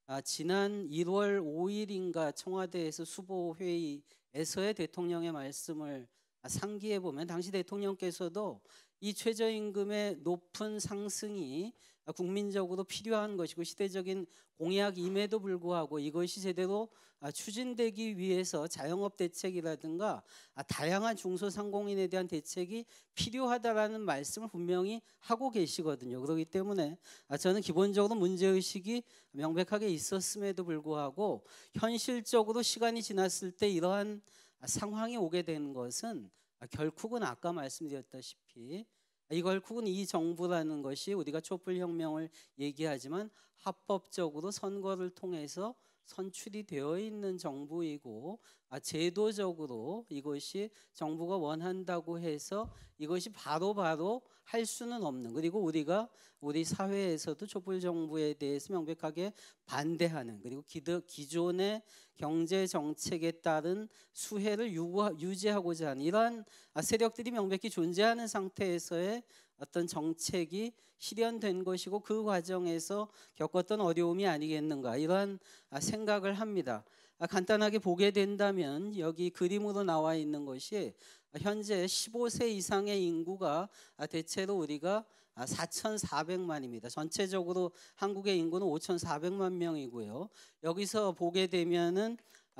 아, 지난 1월 5일인가 청와대에서 수보회의에서의 대통령의 말씀을 상기해 보면 당시 대통령께서도 이 최저임금의 높은 상승이 국민적으로 필요한 것이고 시대적인 공약임에도 불구하고 이것이 제대로 아, 추진되기 위해서 자영업 대책이라든가 아, 다양한 중소상공인에 대한 대책이 필요하다라는 말씀을 분명히 하고 계시거든요. 그렇기 때문에 아, 저는 기본적으로 문제의식이 명백하게 있었음에도 불구하고 현실적으로 시간이 지났을 때 이러한 상황이 오게 된 것은 결국은 아까 말씀드렸다시피 이걸국은 이 정부라는 것이 우리가 촛불 혁명을 얘기하지만 합법적으로 선거를 통해서 선출이 되어 있는 정부이고 아, 제도적으로 이것이 정부가 원한다고 해서 이것이 바로바로 바로 할 수는 없는 그리고 우리가 우리 사회에서도 촛불 정부에 대해서 명백하게 반대하는 그리고 기존의 기 경제 정책에 따른 수혜를 유지하고자 하는 이러한 아, 세력들이 명백히 존재하는 상태에서의 어떤 정책이 실현된 것이고 그 과정에서 겪었던 어려움이 아니겠는가 이러한 아, 생각을 합니다. 아, 간단하게 보게 된다면 여기 그림으로 나와 있는 것이 현재 15세 이상의 인구가 아, 대체로 우리가 4,400만입니다. 전체적으로 한국의 인구는 5,400만 명이고요. 여기서 보게 되면은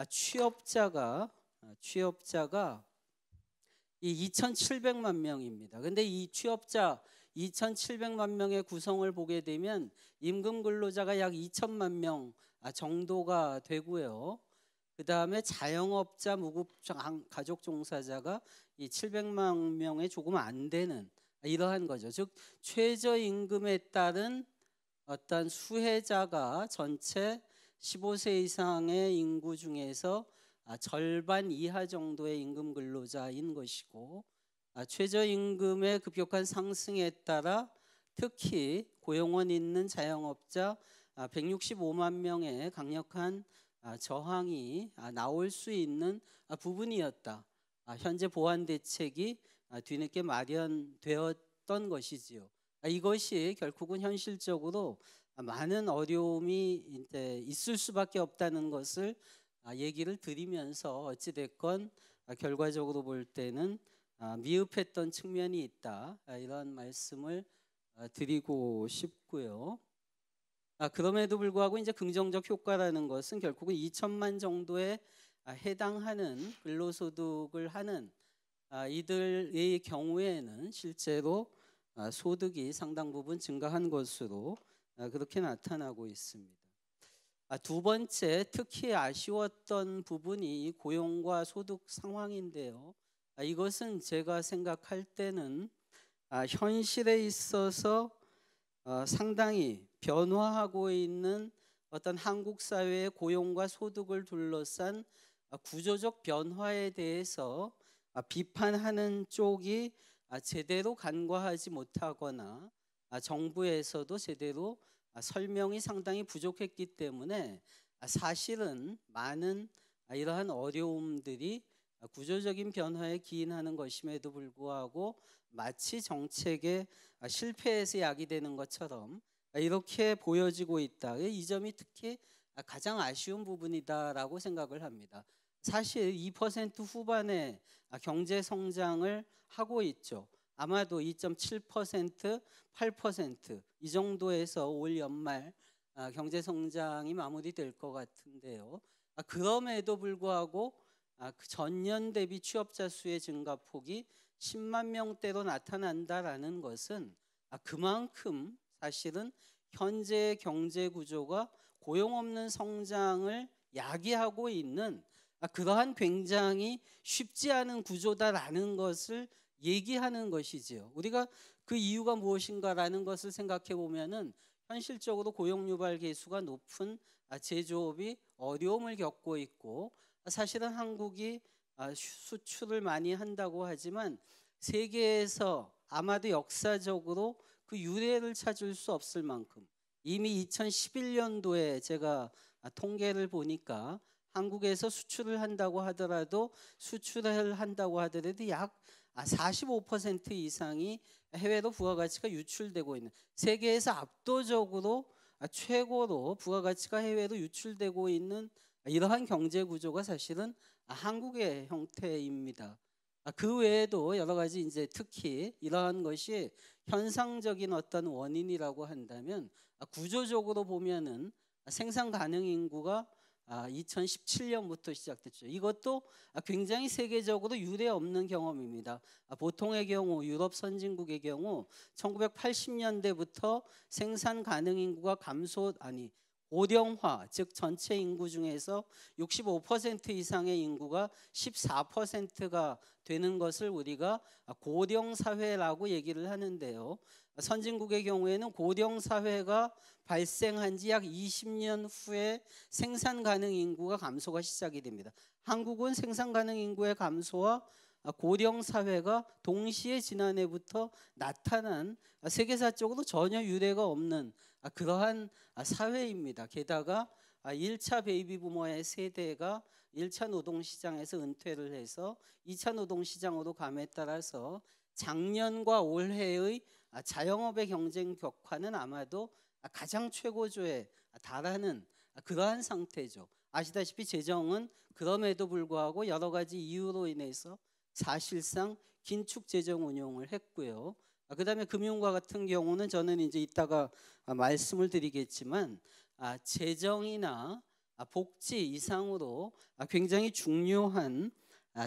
취업자가 취업자가 이 2,700만 명입니다. 근데 이 취업자 2,700만 명의 구성을 보게 되면 임금 근로자가 약 2천만 명 아, 정도가 되고요. 그 다음에 자영업자, 무급장, 가족 종사자가 이 700만 명에 조금 안 되는 아, 이러한 거죠. 즉 최저임금에 따른 어떤 수혜자가 전체 15세 이상의 인구 중에서 아, 절반 이하 정도의 임금 근로자인 것이고 아, 최저임금의 급격한 상승에 따라 특히 고용원 있는 자영업자 165만 아, 명의 강력한 저항이 나올 수 있는 부분이었다. 현재 보완 대책이 뒤늦게 마련되었던 것이지요. 이것이 결국은 현실적으로 많은 어려움이 있을 수밖에 없다는 것을 아, 얘기를 드리면서 어찌됐건 아, 결과적으로 볼 때는 아, 미흡했던 측면이 있다 이런 말씀을 드리고 싶고요. 그럼에도 불구하고 이제 긍정적 효과라는 것은 결국은 2천만 정도에 해당하는 근로소득을 하는 이들의 경우에는 실제로 소득이 상당 부분 증가한 것으로 그렇게 나타나고 있습니다. 아, 두 번째 특히 아쉬웠던 부분이 고용과 소득 상황인데요. 아, 이것은 제가 생각할 때는 아, 현실에 있어서 어, 상당히 변화하고 있는 어떤 한국 사회의 고용과 소득을 둘러싼 구조적 변화에 대해서 비판하는 쪽이 제대로 간과하지 못하거나 정부에서도 제대로 아, 설명이 상당히 부족했기 때문에 아, 사실은 많은 아, 이러한 어려움들이 구조적인 변화에 기인하는 것임에도 불구하고 마치 정책의 실패에서 야기되는 것처럼 이렇게 보여지고 있다. 이 점이 특히 가장 아쉬운 부분이다라고 생각을 합니다. 사실 2% 후반의 경제 성장을 하고 있죠. 아마도 2.7%, 8%이 정도에서 올 연말 아, 경제 성장이 마무리될 것 같은데요. 아, 그럼에도 불구하고 아, 그 전년 대비 취업자 수의 증가폭이 10만 명대로 나타난다라는 것은 그만큼 사실은 현재 경제 구조가 고용 없는 성장을 야기하고 있는 그러한 굉장히 쉽지 않은 구조다라는 것을 얘기하는 것이지요. 우리가 그 이유가 무엇인가라는 것을 생각해 보면은 현실적으로 고용 유발 개수가 높은 아, 제조업이 어려움을 겪고 있고 사실은 한국이 아, 수출을 많이 한다고 하지만 세계에서 아마도 역사적으로 그 유례를 찾을 수 없을 만큼 이미 2011년도에 제가 아, 통계를 보니까 한국에서 수출을 한다고 하더라도 수출을 한다고 하더라도 약45% 아, 이상이 해외로 부가가치가 유출되고 있는 세계에서 압도적으로 아, 최고로 부가가치가 해외로 유출되고 있는 이러한 경제 구조가 사실은 한국의 형태입니다. 아, 그 외에도 여러 가지 이제 특히 이러한 것이 현상적인 어떤 원인이라고 한다면 구조적으로 보면은 생산 가능 인구가 아, 2017년부터 시작됐죠. 이것도 굉장히 세계적으로 유례 없는 경험입니다. 아, 보통의 경우 유럽 선진국의 경우 1980년대부터 생산 가능 인구가 감소 아니 오령화 즉 전체 인구 중에서 65% 이상의 인구가 14%가 되는 것을 우리가 고령 사회라고 얘기를 하는데요. 선진국의 경우에는 고령 사회가 발생한 지 약 20년 후에 생산 가능 인구가 감소가 시작이 됩니다. 한국은 생산 가능 인구의 감소와 고령 사회가 동시에 지난해부터 나타난 세계사적으로 전혀 유례가 없는 아, 그러한 아, 사회입니다. 게다가 1차 아, 베이비 부모의 세대가 1차 노동시장에서 은퇴를 해서 2차 노동시장으로 감에 따라서 작년과 올해의 자영업의 경쟁 격화는 아마도 가장 최고조에 달하는 그러한 상태죠. 아시다시피 재정은 그럼에도 불구하고 여러 가지 이유로 인해서 사실상 긴축 재정 운용을 했고요. 아, 그다음에 금융과 같은 경우는 저는 이제 이따가 아, 말씀을 드리겠지만 아, 재정이나 아, 복지 이상으로 굉장히 중요한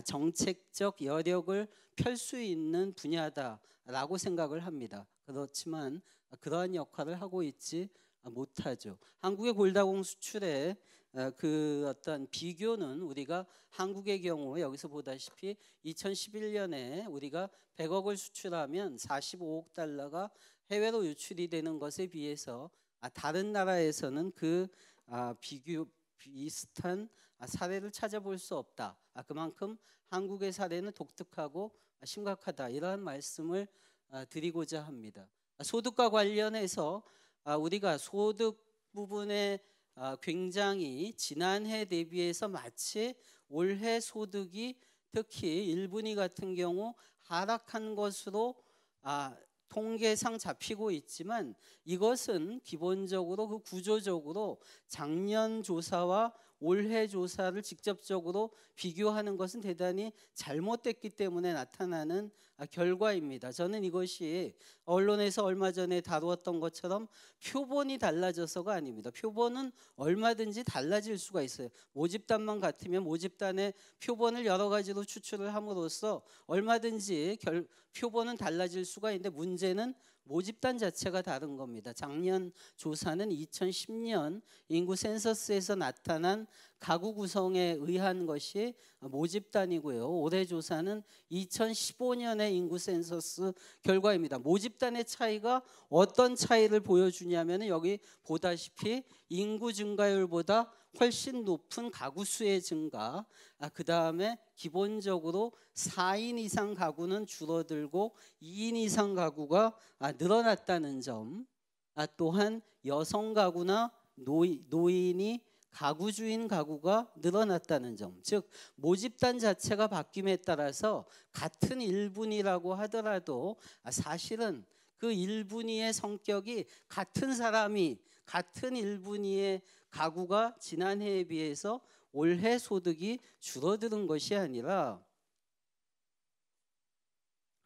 정책적 여력을 펼 수 있는 분야다라고 생각을 합니다. 그렇지만 그러한 역할을 하고 있지 못하죠. 한국의 골다공 수출에 어, 그 어떤 비교는 우리가 한국의 경우 여기서 보다시피 2011년에 우리가 100억을 수출하면 45억 달러가 해외로 유출이 되는 것에 비해서 아, 다른 나라에서는 그 아, 비교 비슷한 아, 사례를 찾아볼 수 없다. 그만큼 한국의 사례는 독특하고 심각하다. 이러한 말씀을 드리고자 합니다. 소득과 관련해서 우리가 소득 부분에 아, 굉장히 지난해 대비해서 마치 올해 소득이 특히 1분위 같은 경우 하락한 것으로 아, 통계상 잡히고 있지만 이것은 기본적으로 그 구조적으로 작년 조사와 올해 조사를 직접적으로 비교하는 것은 대단히 잘못됐기 때문에 나타나는 아, 결과입니다. 저는 이것이 언론에서 얼마 전에 다루었던 것처럼 표본이 달라져서가 아닙니다. 표본은 얼마든지 달라질 수가 있어요. 모집단만 같으면 모집단의 표본을 여러 가지로 추출을 함으로써 얼마든지 결, 표본은 달라질 수가 있는데 문제는 모집단 자체가 다른 겁니다. 작년 조사는 2010년 인구 센서스에서 나타난 가구 구성에 의한 것이 모집단이고요. 올해 조사는 2015년의 인구 센서스 결과입니다. 모집단의 차이가 어떤 차이를 보여주냐면 여기 보다시피 인구 증가율보다 훨씬 높은 가구 수의 증가, 아, 그 다음에 기본적으로 4인 이상 가구는 줄어들고 2인 이상 가구가 아, 늘어났다는 점, 아, 또한 여성 가구나 노인, 노인이 가구주인 가구가 늘어났다는 점, 즉 모집단 자체가 바뀜에 따라서 같은 1분이라고 하더라도 사실은 그 1분위의 성격이 같은 사람이 같은 1분위의 가구가 지난해에 비해서 올해 소득이 줄어드는 것이 아니라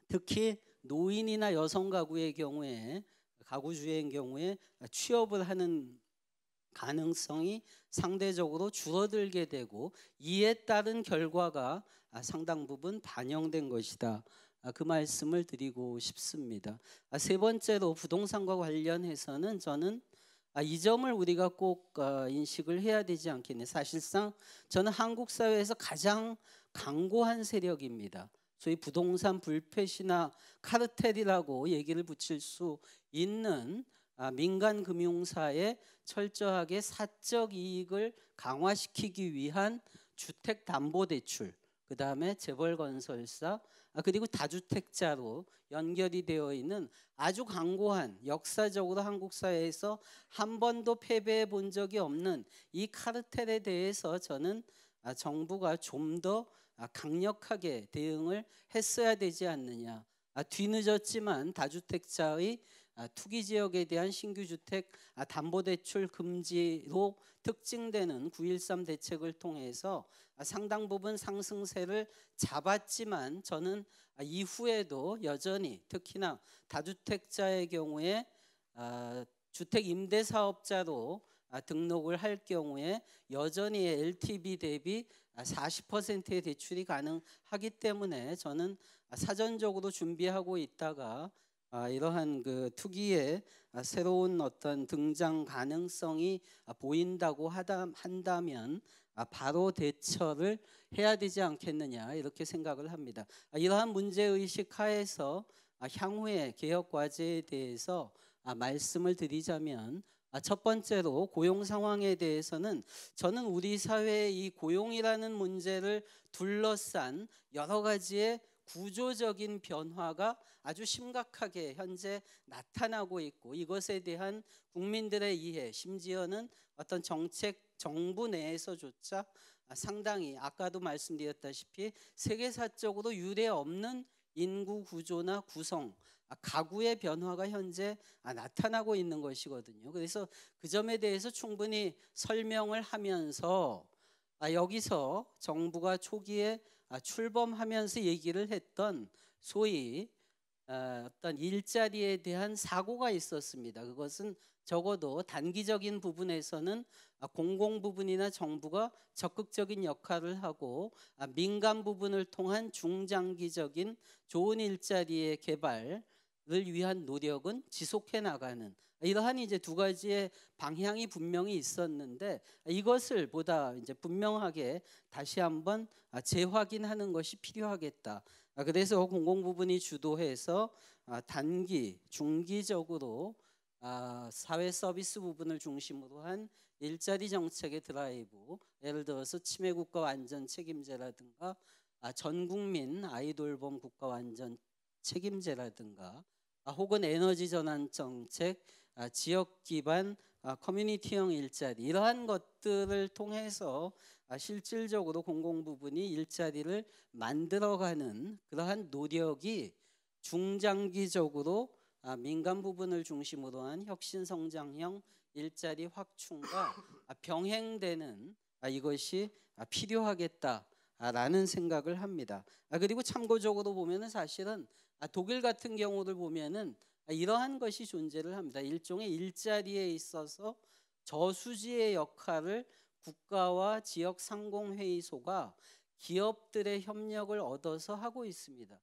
특히 노인이나 여성 가구의 경우에 가구주의 경우에 취업을 하는 가능성이 상대적으로 줄어들게 되고 이에 따른 결과가 상당 부분 반영된 것이다. 그 말씀을 드리고 싶습니다. 세 번째로 부동산과 관련해서는 저는 아, 이 점을 우리가 꼭 어, 인식을 해야 되지 않겠네. 사실상 저는 한국 사회에서 가장 강고한 세력입니다. 소위 부동산 불패시나 카르텔이라고 얘기를 붙일 수 있는 아, 민간 금융사에 철저하게 사적 이익을 강화시키기 위한 주택담보대출, 그 다음에 재벌건설사, 아, 그리고 다주택자로 연결이 되어 있는 아주 강고한 역사적으로 한국 사회에서 한 번도 패배해 본 적이 없는 이 카르텔에 대해서 저는 아, 정부가 좀더 아, 강력하게 대응을 했어야 되지 않느냐. 뒤늦었지만 다주택자의 아, 투기 지역에 대한 신규 주택 아, 담보 대출 금지로 특징되는 913 대책을 통해서 아, 상당 부분 상승세를 잡았지만 저는 이후에도 여전히 특히나 다주택자의 경우에 주택 임대 사업자로 등록을 할 경우에 여전히 LTV 대비 40%의 대출이 가능하기 때문에 저는 사전적으로 준비하고 있다가 아, 이러한 그 투기의 아, 새로운 어떤 등장 가능성이 아, 보인다고 하다 한다면 바로 대처를 해야 되지 않겠느냐 이렇게 생각을 합니다. 이러한 문제 의식 하에서 향후의 개혁 과제에 대해서 말씀을 드리자면 첫 번째로 고용 상황에 대해서는 저는 우리 사회의 이 고용이라는 문제를 둘러싼 여러 가지의 구조적인 변화가 아주 심각하게 현재 나타나고 있고 이것에 대한 국민들의 이해 심지어는 어떤 정책 정부 내에서조차 상당히 아까도 말씀드렸다시피 세계사적으로 유례 없는 인구 구조나 구성 가구의 변화가 현재 나타나고 있는 것이거든요. 그래서 그 점에 대해서 충분히 설명을 하면서 여기서 정부가 초기에 아, 출범하면서 얘기를 했던 소위 어, 어떤 일자리에 대한 사고가 있었습니다. 그것은 적어도 단기적인 부분에서는 아, 공공 부분이나 정부가 적극적인 역할을 하고 아, 민간 부분을 통한 중장기적인 좋은 일자리의 개발 을 위한 노력은 지속해 나가는 이러한 이제 두 가지의 방향이 분명히 있었는데 이것을 보다 이제 분명하게 다시 한번 아, 재확인하는 것이 필요하겠다. 아, 그래서 공공 부분이 주도해서 아, 단기, 중기적으로 사회 서비스 부분을 중심으로 한 일자리 정책의 드라이브, 예를 들어서 치매 국가 완전 책임제라든가 전 국민 아이돌봄 국가 완전 책임제라든가 아, 혹은 에너지 전환 정책, 아, 지역 기반 아, 커뮤니티형 일자리 이러한 것들을 통해서 실질적으로 공공 부분이 일자리를 만들어가는 그러한 노력이 중장기적으로 민간 부분을 중심으로 한 혁신 성장형 일자리 확충과 병행되는 이것이 필요하겠다라는 생각을 합니다. 그리고 참고적으로 보면은 사실은 아, 독일 같은 경우를 보면은 아, 이러한 것이 존재를 합니다. 일종의 일자리에 있어서 저수지의 역할을 국가와 지역 상공회의소가 기업들의 협력을 얻어서 하고 있습니다.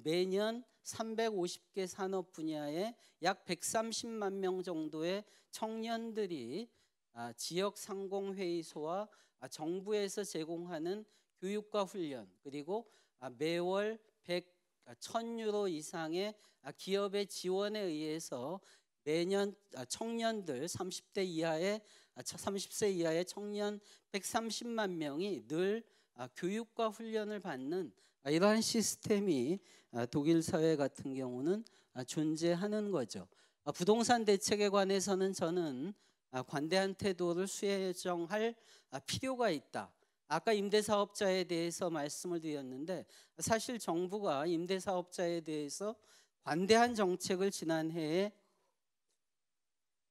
매년 350개 산업 분야에 약 130만 명 정도의 청년들이 아, 지역 상공회의소와 정부에서 제공하는 교육과 훈련 그리고 매월 100 1000유로 아, 이상의 아, 기업의 지원에 의해서 매년 아, 청년들 30대 이하의 30세 이하의 청년 130만 명이 늘 교육과 훈련을 받는 이러한 시스템이 독일 사회 같은 경우는 존재하는 거죠. 부동산 대책에 관해서는 저는 관대한 태도를 수정할 필요가 있다. 아까 임대사업자에 대해서 말씀을 드렸는데 사실 정부가 임대사업자에 대해서 관대한 정책을 지난해에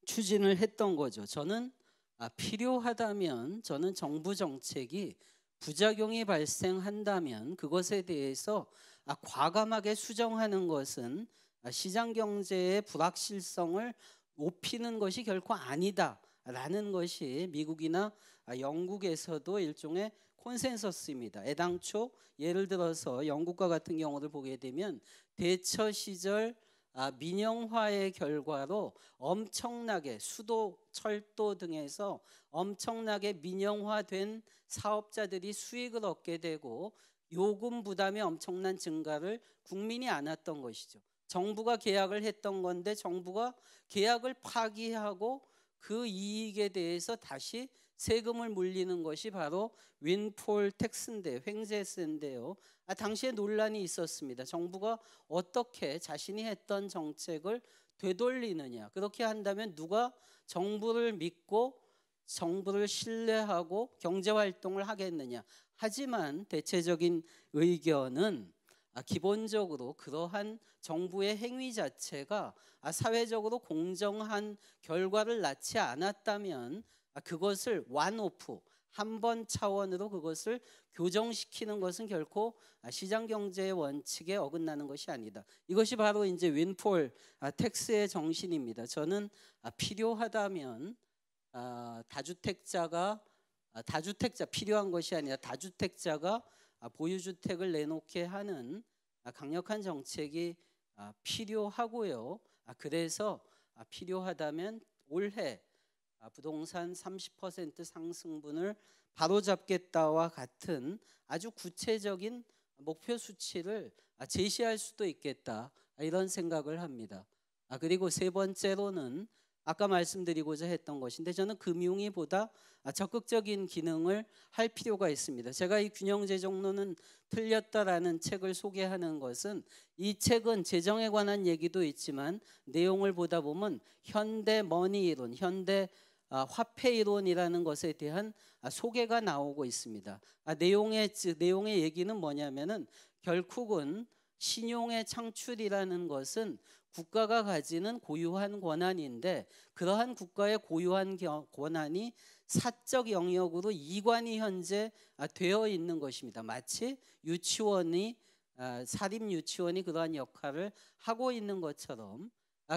추진을 했던 거죠. 저는 아, 필요하다면 저는 정부 정책이 부작용이 발생한다면 그것에 대해서 아, 과감하게 수정하는 것은 아, 시장 경제의 불확실성을 높이는 것이 결코 아니다라는 것이 미국이나 아, 영국에서도 일종의 콘센서스입니다. 애당초 예를 들어서 영국과 같은 경우를 보게 되면 대처 시절 아, 민영화의 결과로 엄청나게 수도 철도 등에서 엄청나게 민영화된 사업자들이 수익을 얻게 되고 요금 부담의 엄청난 증가를 국민이 안았던 것이죠. 정부가 계약을 했던 건데 정부가 계약을 파기하고 그 이익에 대해서 다시 세금을 물리는 것이 바로 윈폴 텍스인데 횡재세인데요. 아, 당시에 논란이 있었습니다. 정부가 어떻게 자신이 했던 정책을 되돌리느냐. 그렇게 한다면 누가 정부를 믿고 정부를 신뢰하고 경제 활동을 하겠느냐. 하지만 대체적인 의견은 아, 기본적으로 그러한 정부의 행위 자체가 아, 사회적으로 공정한 결과를 낳지 않았다면 아, 그것을 완오프 한 번 차원으로 그것을 교정시키는 것은 결코 아, 시장 경제의 원칙에 어긋나는 것이 아니다. 이것이 바로 이제 윈폴 아, 텍스의 정신입니다. 저는 필요하다면 다주택자가 다주택자 필요한 것이 아니라 다주택자가 보유주택을 내놓게 하는 강력한 정책이 필요하고요. 그래서 필요하다면 올해 아, 부동산 30% 상승분을 바로잡겠다와 같은 아주 구체적인 목표 수치를 아, 제시할 수도 있겠다 아, 이런 생각을 합니다. 그리고 세 번째로는 아까 말씀드리고자 했던 것인데 저는 금융이 보다 적극적인 기능을 할 필요가 있습니다. 제가 이 균형재정론은 틀렸다라는 책을 소개하는 것은 이 책은 재정에 관한 얘기도 있지만 내용을 보다 보면 현대 머니 이론, 현대 아, 화폐 이론이라는 것에 대한 아, 소개가 나오고 있습니다. 아, 내용의 내용의 얘기는 뭐냐면은 결국은 신용의 창출이라는 것은 국가가 가지는 고유한 권한인데 그러한 국가의 고유한 권한이 사적 영역으로 이관이 현재 되어 있는 것입니다. 마치 유치원이 사립 유치원이 그러한 역할을 하고 있는 것처럼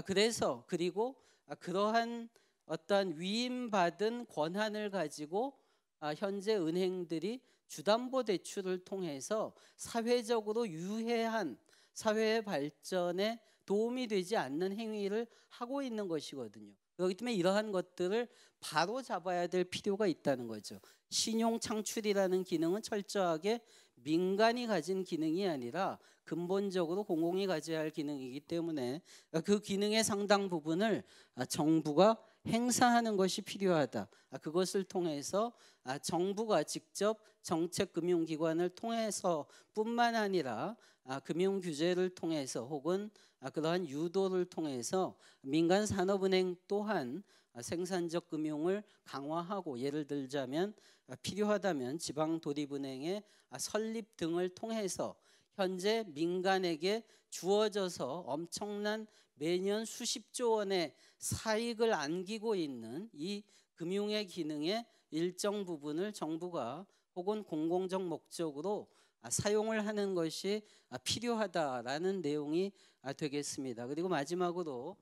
그래서 그리고 그러한 어떤 위임받은 권한을 가지고 아, 현재 은행들이 주담보 대출을 통해서 사회적으로 유해한 사회의 발전에 도움이 되지 않는 행위를 하고 있는 것이거든요. 그렇기 때문에 이러한 것들을 바로 잡아야 될 필요가 있다는 거죠. 신용 창출이라는 기능은 철저하게 민간이 가진 기능이 아니라 근본적으로 공공이 가져야 할 기능이기 때문에 그 기능의 상당 부분을 아, 정부가 행사하는 것이 필요하다. 아, 그것을 통해서 아, 정부가 직접 정책 금융기관을 통해서뿐만 아니라 아, 금융 규제를 통해서 혹은 그러한 유도를 통해서 민간 산업은행 또한 생산적 금융을 강화하고 예를 들자면 필요하다면 지방 도립은행의 설립 등을 통해서 현재 민간에게 주어져서 엄청난 매년 수십조 원의 사익을 안기고 있는 이 금융의 기능의 일정 부분을 정부가 혹은 공공적 목적으로 아, 사용을 하는 것이 아, 필요하다라는 내용이 아, 되겠습니다. 그리고 마지막으로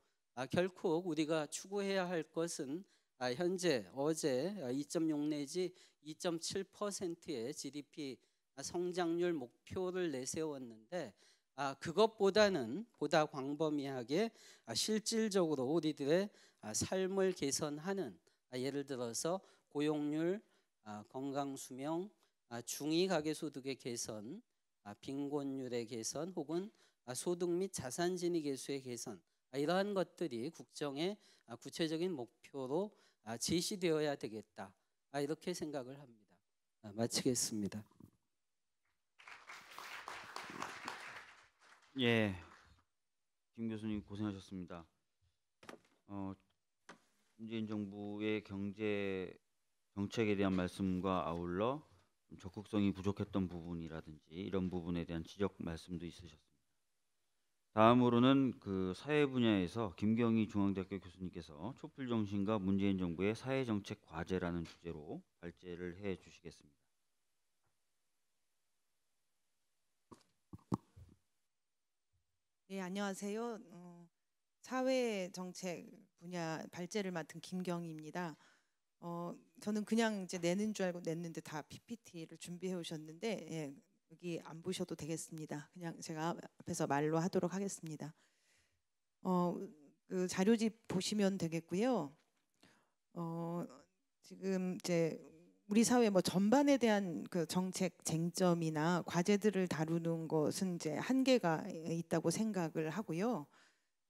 결코 우리가 추구해야 할 것은 현재 어제 2.6 내지 2.7%의 GDP 성장률 목표를 내세웠는데 아, 그것보다는 보다 광범위하게 아, 실질적으로 우리들의 아, 삶을 개선하는 아, 예를 들어서 고용률, 아, 건강수명, 아, 중위 가계소득의 개선, 아, 빈곤율의 개선 혹은 아, 소득 및 자산진위 계수의 개선 아, 이러한 것들이 국정의 아, 구체적인 목표로 아, 제시되어야 되겠다 아, 이렇게 생각을 합니다. 아, 마치겠습니다. 예, 김 교수님 고생하셨습니다. 어, 문재인 정부의 경제 정책에 대한 말씀과 아울러 적극성이 부족했던 부분이라든지 이런 부분에 대한 지적 말씀도 있으셨습니다. 다음으로는 그 사회 분야에서 김경희 중앙대학교 교수님께서 촛불 정신과 문재인 정부의 사회 정책 과제라는 주제로 발제를 해 주시겠습니다. 네, 안녕하세요. 어, 사회 정책 분야 발제를 맡은 김경희입니다. 어, 저는 그냥 이제 내는 줄 알고 냈는데 다 PPT를 준비해 오셨는데 예, 여기 안 보셔도 되겠습니다. 그냥 제가 앞에서 말로 하도록 하겠습니다. 어, 그 자료집 보시면 되겠고요. 어, 지금 이제 우리 사회 뭐 전반에 대한 그 정책 쟁점이나 과제들을 다루는 것은 이제 한계가 있다고 생각을 하고요.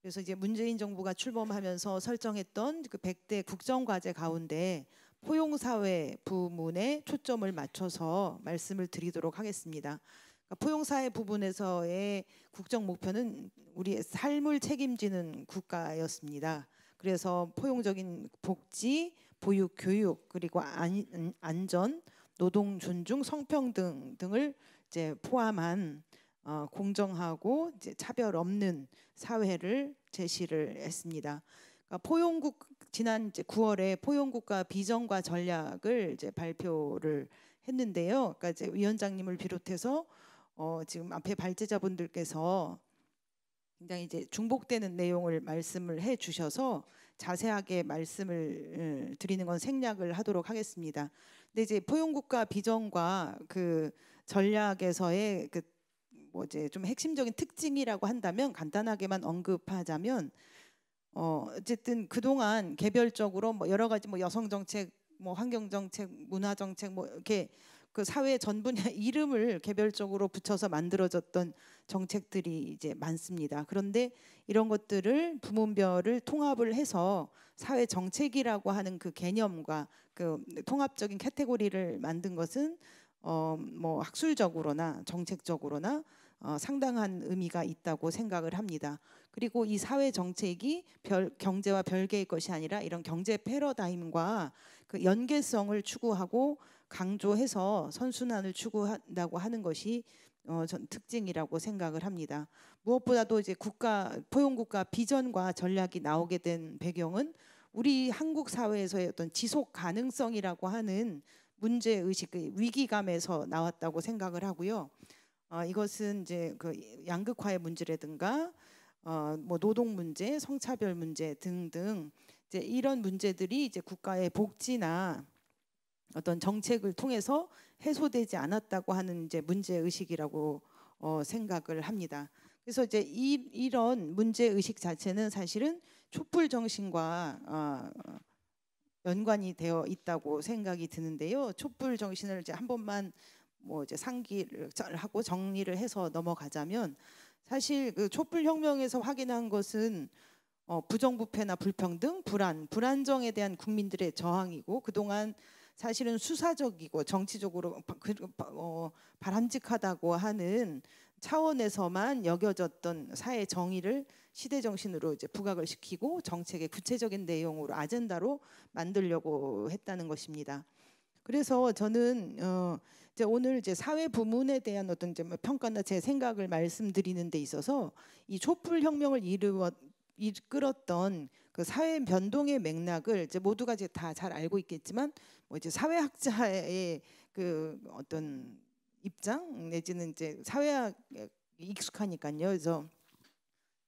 그래서 이제 문재인 정부가 출범하면서 설정했던 그 100대 국정 과제 가운데 포용 사회 부문에 초점을 맞춰서 말씀을 드리도록 하겠습니다. 그러니까 포용사회 부분에서의 국정 목표는 우리의 삶을 책임지는 국가였습니다. 그래서 포용적인 복지, 보육, 교육 그리고 안, 안전, 노동 존중, 성평등 등을 이제 포함한 어, 공정하고 이제 차별 없는 사회를 제시를 했습니다. 그러니까 포용국 지난 이제 9월에 포용국가 비전과 전략을 이제 발표를 했는데요. 그러니까 이제 위원장님을 비롯해서 어, 지금 앞에 발제자분들께서 굉장히 이제 중복되는 내용을 말씀을 해 주셔서 자세하게 말씀을 예, 드리는 건 생략을 하도록 하겠습니다. 근데 이제 포용국가 비전과 그 전략에서의 그 뭐지 좀 핵심적인 특징이라고 한다면 간단하게만 언급하자면 어 어쨌든 그동안 개별적으로 뭐 여러 가지 뭐 여성 정책 뭐 환경 정책, 문화 정책 뭐 이렇게 그 사회 전 분야 이름을 개별적으로 붙여서 만들어졌던 정책들이 이제 많습니다. 그런데 이런 것들을 부문별을 통합을 해서 사회 정책이라고 하는 그 개념과 그 통합적인 카테고리를 만든 것은 어 뭐 학술적으로나 정책적으로나 어, 상당한 의미가 있다고 생각을 합니다. 그리고 이 사회 정책이 별, 경제와 별개의 것이 아니라 이런 경제 패러다임과 그 연계성을 추구하고 강조해서 선순환을 추구한다고 하는 것이 어, 전 특징이라고 생각을 합니다. 무엇보다도 이제 국가 포용 국가 비전과 전략이 나오게 된 배경은 우리 한국 사회에서의 어떤 지속 가능성이라고 하는 문제 의식의 그 위기감에서 나왔다고 생각을 하고요. 어, 이것은 이제 그 양극화의 문제라든가 어, 뭐 노동 문제, 성차별 문제 등등 이제 이런 문제들이 이제 국가의 복지나 어떤 정책을 통해서 해소되지 않았다고 하는 이제 문제 의식이라고 어, 생각을 합니다. 그래서 이제 이, 이런 문제 의식 자체는 사실은 촛불 정신과 어, 연관이 되어 있다고 생각이 드는데요. 촛불 정신을 이제 한 번만 뭐 이제 상기를 하고 정리를 해서 넘어가자면 사실 그 촛불 혁명에서 확인한 것은 어, 부정부패나 불평등, 불안, 불안정에 대한 국민들의 저항이고 그동안 사실은 수사적이고 정치적으로 그, 어, 바람직하다고 하는 차원에서만 여겨졌던 사회 정의를 시대 정신으로 이제 부각을 시키고 정책의 구체적인 내용으로 아젠다로 만들려고 했다는 것입니다. 그래서 저는 어 이제 오늘 이제 사회 부문에 대한 어떤 이제 뭐 평가나 제 생각을 말씀드리는 데 있어서 이 촛불 혁명을 이루어 이끌었던 그 사회 변동의 맥락을 이제 모두가 이제 다 잘 알고 있겠지만 뭐 이제 사회학자의 그 어떤 입장 내지는 이제 사회학 에 익숙하니까요. 그래서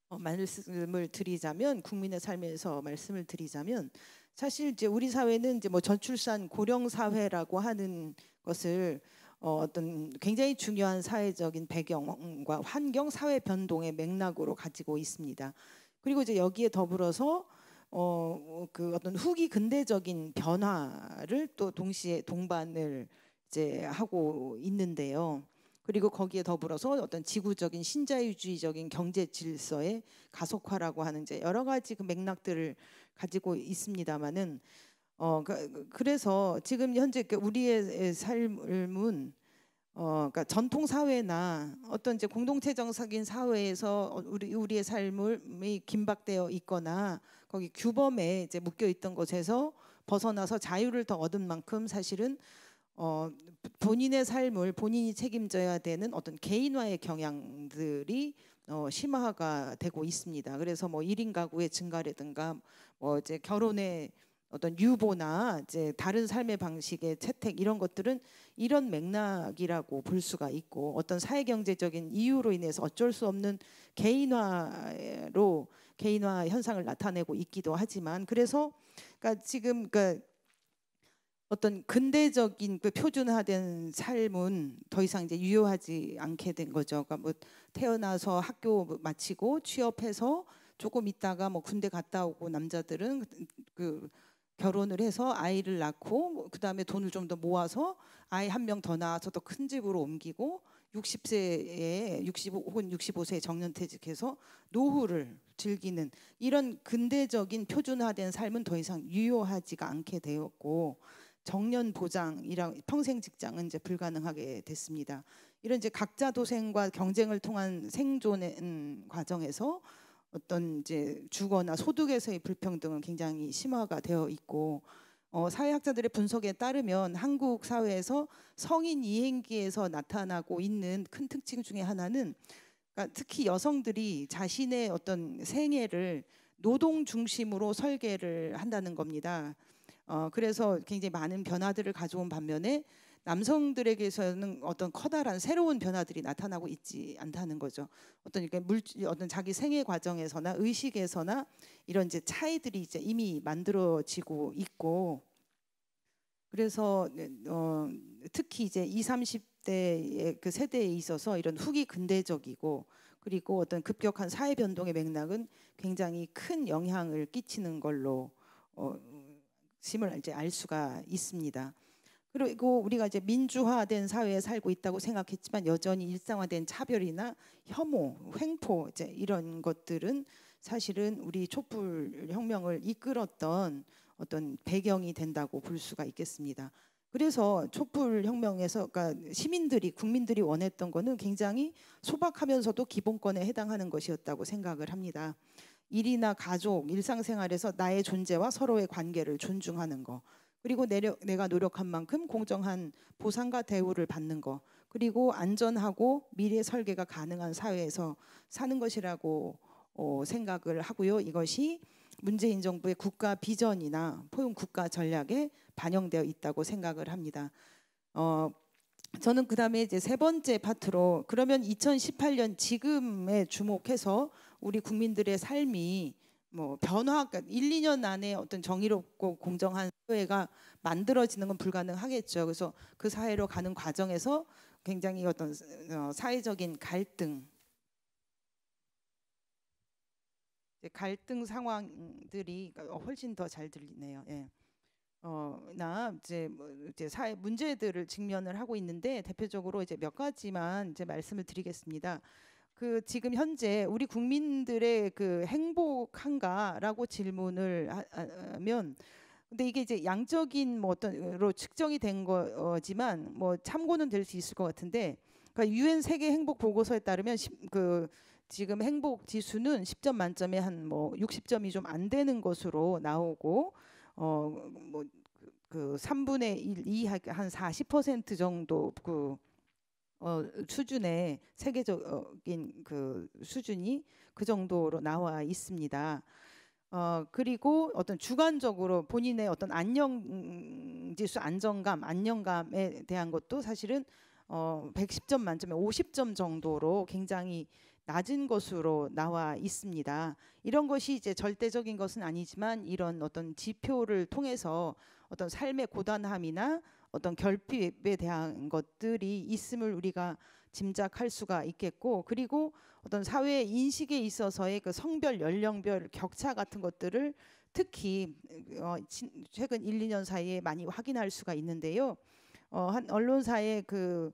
어, 말씀을 드리자면 국민의 삶에서 말씀을 드리자면 사실 이제 우리 사회는 이제 뭐 저출산 고령 사회라고 하는 것을 어, 어떤 굉장히 중요한 사회적인 배경과 환경 사회 변동의 맥락으로 가지고 있습니다. 그리고 이제 여기에 더불어서 어, 어, 그 어떤 후기 근대적인 변화를 또 동시에 동반을 이제 하고 있는데요. 그리고 거기에 더불어서 어떤 지구적인 신자유주의적인 경제 질서의 가속화라고 하는 이제 여러 가지 그 맥락들을 가지고 있습니다만은 어 그, 그, 그래서 지금 현재 그 우리의 삶은 어, 그러니까 전통 사회나 어떤 이제 공동체적인 사회에서 어, 우리 우리의 삶이 을 긴박되어 있거나 거기 규범에 이제 묶여 있던 곳에서 벗어나서 자유를 더 얻은 만큼 사실은 어, 본인의 삶을 본인이 책임져야 되는 어떤 개인화의 경향들이 어, 심화가 되고 있습니다. 그래서 뭐 1인 가구의 증가라든가 뭐 이제 결혼의 어떤 유보나 이제 다른 삶의 방식의 채택 이런 것들은 이런 맥락이라고 볼 수가 있고 어떤 사회 경제적인 이유로 인해서 어쩔 수 없는 개인화로 개인화 현상을 나타내고 있기도 하지만 그래서 그러니까 지금 그니까 어떤 근대적인 그 표준화된 삶은 더 이상 이제 유효하지 않게 된 거죠. 그러니까 뭐 태어나서 학교 마치고 취업해서 조금 있다가 뭐 군대 갔다 오고 남자들은 그 결혼을 해서 아이를 낳고 그다음에 돈을 좀 더 모아서 아이 한 명 더 낳아서 더 큰 집으로 옮기고 60세에 60 혹은 65세에 정년퇴직해서 노후를 즐기는 이런 근대적인 표준화된 삶은 더 이상 유효하지가 않게 되었고 정년 보장이랑 평생 직장은 이제 불가능하게 됐습니다. 이런 이제 각자 도생과 경쟁을 통한 생존의 음, 과정에서 어떤 이제 주거나 소득에서의 불평등은 굉장히 심화가 되어 있고 어, 사회학자들의 분석에 따르면 한국 사회에서 성인 이행기에서 나타나고 있는 큰 특징 중의 하나는 그러니까 특히 여성들이 자신의 어떤 생애를 노동 중심으로 설계를 한다는 겁니다. 어, 그래서 굉장히 많은 변화들을 가져온 반면에 남성들에게서는 어떤 커다란 새로운 변화들이 나타나고 있지 않다는 거죠. 어떤 그러 어떤 자기 생애 과정에서나 의식에서나 이런 이제 차이들이 이제 이미 만들어지고 있고 그래서 어, 특히 이제 2, 30대의 그 세대에 있어서 이런 후기 근대적이고 그리고 어떤 급격한 사회 변동의 맥락은 굉장히 큰 영향을 끼치는 걸로 어, 음, 심을 이제 알 수가 있습니다. 그리고 우리가 이제 민주화된 사회에 살고 있다고 생각했지만 여전히 일상화된 차별이나 혐오, 횡포 이제 이런 것들은 사실은 우리 촛불 혁명을 이끌었던 어떤 배경이 된다고 볼 수가 있겠습니다. 그래서 촛불 혁명에서 그러니까 시민들이 국민들이 원했던 거는 굉장히 소박하면서도 기본권에 해당하는 것이었다고 생각을 합니다. 일이나 가족, 일상생활에서 나의 존재와 서로의 관계를 존중하는 거. 그리고 내려, 내가 노력한 만큼 공정한 보상과 대우를 받는 것, 그리고 안전하고 미래 설계가 가능한 사회에서 사는 것이라고 어, 생각을 하고요. 이것이 문재인 정부의 국가 비전이나 포용 국가 전략에 반영되어 있다고 생각을 합니다. 어, 저는 그다음에 이제 세 번째 파트로 그러면 2018년 지금에 주목해서 우리 국민들의 삶이 뭐 변화, 1, 그러니까 2년 안에 어떤 정의롭고 공정한 사회가 만들어지는 건 불가능하겠죠. 그래서 그 사회로 가는 과정에서 굉장히 어떤 어, 사회적인 갈등 갈등 상황들이 그러니까 어, 훨씬 더 잘 들리네요. 예. 어나 이제 뭐, 이제 사회 문제들을 직면을 하고 있는데 대표적으로 이제 몇 가지만 이제 말씀을 드리겠습니다. 그 지금 현재 우리 국민들의 그 행복한가라고 질문을 하면 근데 이게 이제 양적인 뭐 어떤로 으 측정이 된 거지만 뭐 참고는 될 수 있을 것 같은데 그러니까 유엔 세계 행복 보고서에 따르면 1그 지금 행복 지수는 10점 만점에 한 뭐 60점이 좀 안 되는 것으로 나오고 어 뭐 그 3분의 1 이한 하40% 정도 그 어, 수준의 세계적인 그 수준이 그 정도로 나와 있습니다. 어, 그리고 어떤 주관적으로 본인의 어떤 안녕 지수 안정감, 안녕감에 대한 것도 사실은 어, 110점 만점에 50점 정도로 굉장히 낮은 것으로 나와 있습니다. 이런 것이 이제 절대적인 것은 아니지만 이런 어떤 지표를 통해서 어떤 삶의 고단함이나 어떤 결핍에 대한 것들이 있음을 우리가 짐작할 수가 있겠고 그리고 어떤 사회 의 인식에 있어서의 그 성별 연령별 격차 같은 것들을 특히 어, 최근 1, 2년 사이에 많이 확인할 수가 있는데요. 어, 한 언론사의 그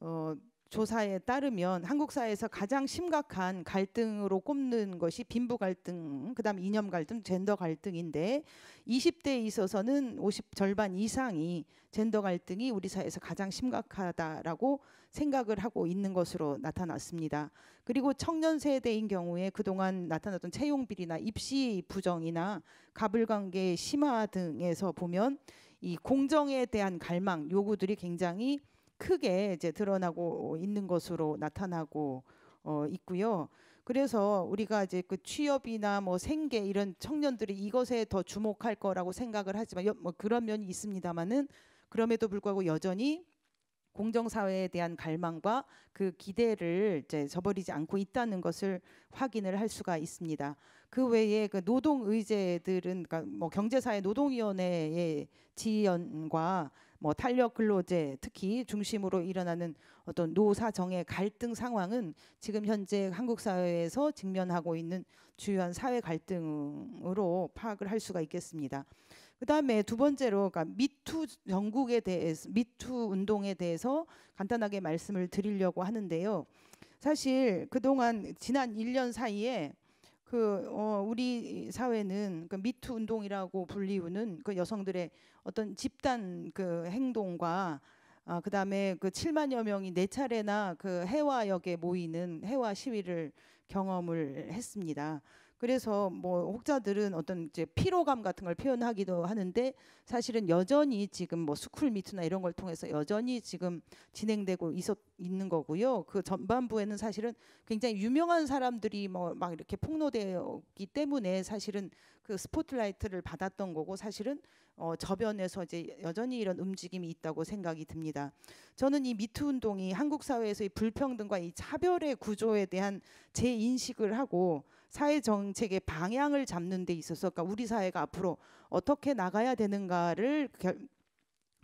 어, 조사에 따르면 한국 사회에서 가장 심각한 갈등으로 꼽는 것이 빈부 갈등, 그다음 이념 갈등, 젠더 갈등인데 20대에 있어서는 50 절반 이상이 젠더 갈등이 우리 사회에서 가장 심각하다라고 생각을 하고 있는 것으로 나타났습니다. 그리고 청년 세대인 경우에 그동안 나타났던 채용 비리나 입시 부정이나 가불관계 심화 등에서 보면 이 공정에 대한 갈망 요구들이 굉장히 크게 이제 드러나고 있는 것으로 나타나고 어, 있고요. 그래서 우리가 이제 그 취업이나 뭐 생계 이런 청년들이 이것에 더 주목할 거라고 생각을 하지만 여, 뭐 그런 면이 있습니다만은 그럼에도 불구하고 여전히 공정사회에 대한 갈망과 그 기대를 이제 저버리지 않고 있다는 것을 확인을 할 수가 있습니다. 그 외에 그 노동 의제들은 그러니까 뭐 경제사회 노동위원회의 지연과 뭐 탄력 근로제 특히 중심으로 일어나는 어떤 노사정의 갈등 상황은 지금 현재 한국 사회에서 직면하고 있는 주요한 사회 갈등으로 파악을 할 수가 있겠습니다. 그다음에 두 번째로 그러니까 미투 전국에 대해서 미투 운동에 대해서 간단하게 말씀을 드리려고 하는데요. 사실 그동안 지난 1년 사이에 그 어, 우리 사회는 그 미투 운동이라고 불리우는 그 여성들의 어떤 집단 그 행동과 아, 그다음에 그 7만여 명이 네 차례나 그 해화역에 모이는 해화 시위를 경험을 했습니다. 그래서 뭐 혹자들은 어떤 이제 피로감 같은 걸 표현하기도 하는데 사실은 여전히 지금 뭐 스쿨 미투나 이런 걸 통해서 여전히 지금 진행되고 있었 있는 거고요. 그 전반부에는 사실은 굉장히 유명한 사람들이 뭐 막 이렇게 폭로되었기 때문에 사실은 그 스포트라이트를 받았던 거고 사실은 어, 저변에서 이제 여전히 이런 움직임이 있다고 생각이 듭니다. 저는 이 미투 운동이 한국 사회에서 의 불평등과 이 차별의 구조에 대한 제 인식을 하고 사회 정책의 방향을 잡는 데 있어서 그러니까 우리 사회가 앞으로 어떻게 나가야 되는가를 결,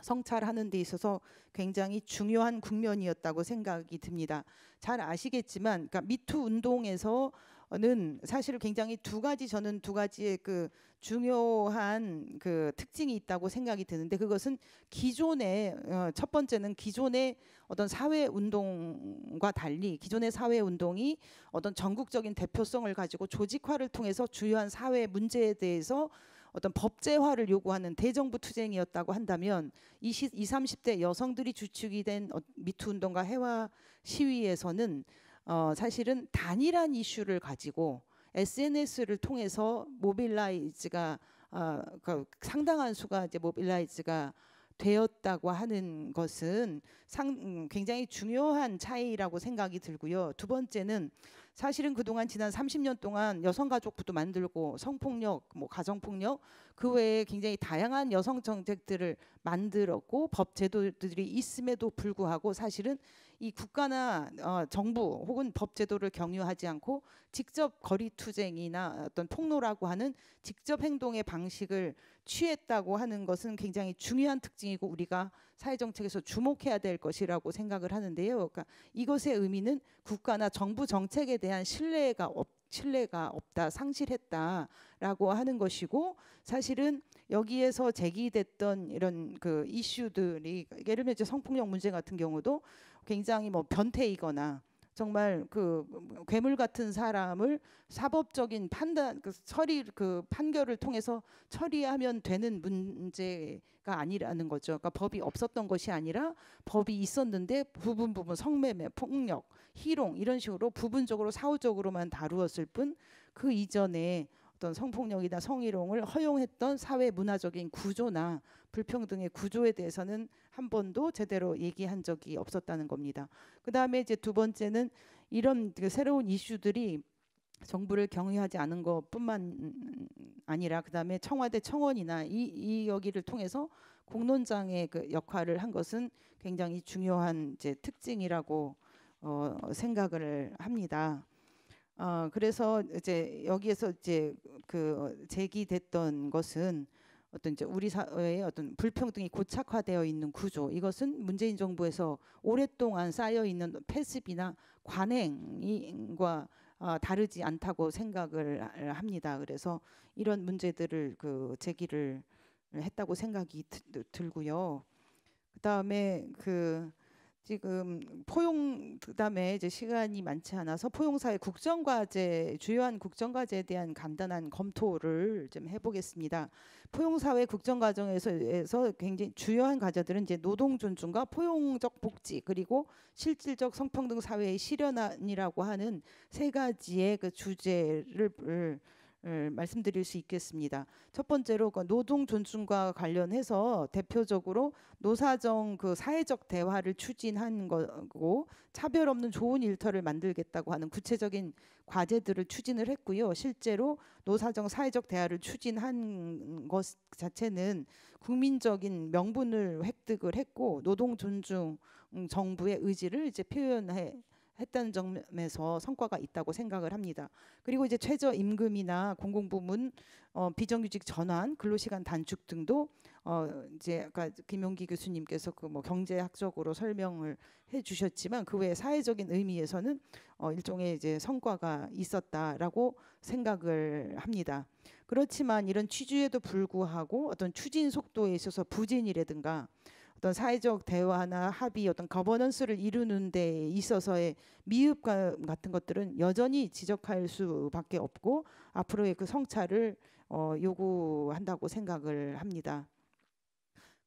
성찰하는 데 있어서 굉장히 중요한 국면이었다고 생각이 듭니다. 잘 아시겠지만, 그러니까 미투 운동에서 는 사실 굉장히 두 가지 저는 두 가지의 그 중요한 그 특징이 있다고 생각이 드는데 그것은 기존의 어, 첫 번째는 기존의 어떤 사회 운동과 달리 기존의 사회 운동이 어떤 전국적인 대표성을 가지고 조직화를 통해서 주요한 사회 문제에 대해서 어떤 법제화를 요구하는 대정부 투쟁이었다고 한다면 20, 30대 여성들이 주축이 된 어, 미투 운동과 해와 시위에서는 어, 사실은 단일한 이슈를 가지고 SNS를 통해서 모빌라이즈가 어, 그 상당한 수가 이제 모빌라이즈가 되었다고 하는 것은 상, 음, 굉장히 중요한 차이라고 생각이 들고요. 두 번째는 사실은 그동안 지난 30년 동안 여성가족부도 만들고 성폭력, 뭐 가정폭력 그 외에 굉장히 다양한 여성 정책들을 만들었고 법 제도들이 있음에도 불구하고 사실은 이 국가나 어, 정부 혹은 법 제도를 경유하지 않고 직접 거리 투쟁이나 어떤 폭로라고 하는 직접 행동의 방식을 취했다고 하는 것은 굉장히 중요한 특징이고 우리가 사회 정책에서 주목해야 될 것이라고 생각을 하는데요. 그러니까 이것의 의미는 국가나 정부 정책에 대한 신뢰가 없 신뢰가 없다, 상실했다라고 하는 것이고 사실은 여기에서 제기됐던 이런 그 이슈들이 예를 들면 이제 성폭력 문제 같은 경우도 굉장히 뭐 변태이거나 정말 그 괴물 같은 사람을 사법적인 판단 그 처리 그 판결을 통해서 처리하면 되는 문제가 아니라는 거죠. 그러니까 법이 없었던 것이 아니라 법이 있었는데 부분 부분 성매매, 폭력, 희롱 이런 식으로 부분적으로 사후적으로만 다루었을 뿐 그 이전에 어떤 성폭력이나 성희롱을 허용했던 사회 문화적인 구조나 불평등의 구조에 대해서는 한 번도 제대로 얘기한 적이 없었다는 겁니다. 그다음에 이제 두 번째는 이런 그 새로운 이슈들이 정부를 경유하지 않은 것뿐만 아니라 그다음에 청와대 청원이나 이, 이 여기를 통해서 공론장의 그 역할을 한 것은 굉장히 중요한 이제 특징이라고 어, 생각을 합니다. 어, 그래서 이제 여기에서 이제 그 제기됐던 것은 어떤 이제 우리 사회의 어떤 불평등이 고착화되어 있는 구조 이것은 문재인 정부에서 오랫동안 쌓여 있는 패습이나 관행과 어, 다르지 않다고 생각을 합니다. 그래서 이런 문제들을 그 제기를 했다고 생각이 드, 들고요. 그다음에 그 지금 포용 그다음에 이제 시간이 많지 않아서 포용사의 국정과제 주요한 국정과제에 대한 간단한 검토를 좀 해보겠습니다. 포용사회 국정과정에서 굉장히 주요한 과제들은 이제 노동 존중과 포용적 복지 그리고 실질적 성평등 사회의 실현이라고 하는 세 가지의 그 주제를 말씀드릴 수 있겠습니다. 첫 번째로 그 노동 존중과 관련해서 대표적으로 노사정 그 사회적 대화를 추진한 거고 차별 없는 좋은 일터를 만들겠다고 하는 구체적인 과제들을 추진을 했고요. 실제로 노사정 사회적 대화를 추진한 것 자체는 국민적인 명분을 획득을 했고 노동 존중 정부의 의지를 이제 표현해 했다는 점에서 성과가 있다고 생각을 합니다. 그리고 이제 최저 임금이나 공공부문 어, 비정규직 전환, 근로시간 단축 등도 어, 이제 아까 김용기 교수님께서 그 뭐 경제학적으로 설명을 해주셨지만 그 외에 사회적인 의미에서는 어, 일종의 이제 성과가 있었다라고 생각을 합니다. 그렇지만 이런 취지에도 불구하고 어떤 추진 속도에 있어서 부진이라든가 어떤 사회적 대화나 합의 어떤 거버넌스를 이루는 데 있어서의 미흡감 같은 것들은 여전히 지적할 수밖에 없고 앞으로의 그 성찰을 어, 요구한다고 생각을 합니다.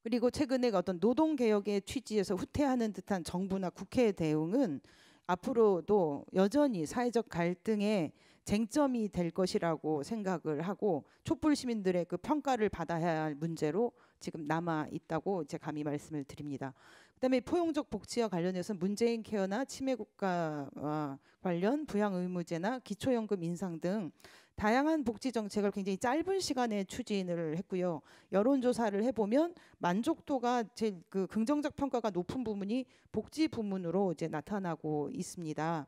그리고 최근에 어떤 노동 개혁의 취지에서 후퇴하는 듯한 정부나 국회의 대응은 앞으로도 여전히 사회적 갈등에 쟁점이 될 것이라고 생각을 하고 촛불 시민들의 그 평가를 받아야 할 문제로 지금 남아 있다고 제 감히 말씀을 드립니다. 그다음에 포용적 복지와 관련해서 문재인 케어나 치매 국가와 관련 부양 의무제나 기초연금 인상 등 다양한 복지 정책을 굉장히 짧은 시간에 추진을 했고요. 여론조사를 해보면 만족도가 제 그 긍정적 평가가 높은 부분이 복지 부문으로 이제 나타나고 있습니다.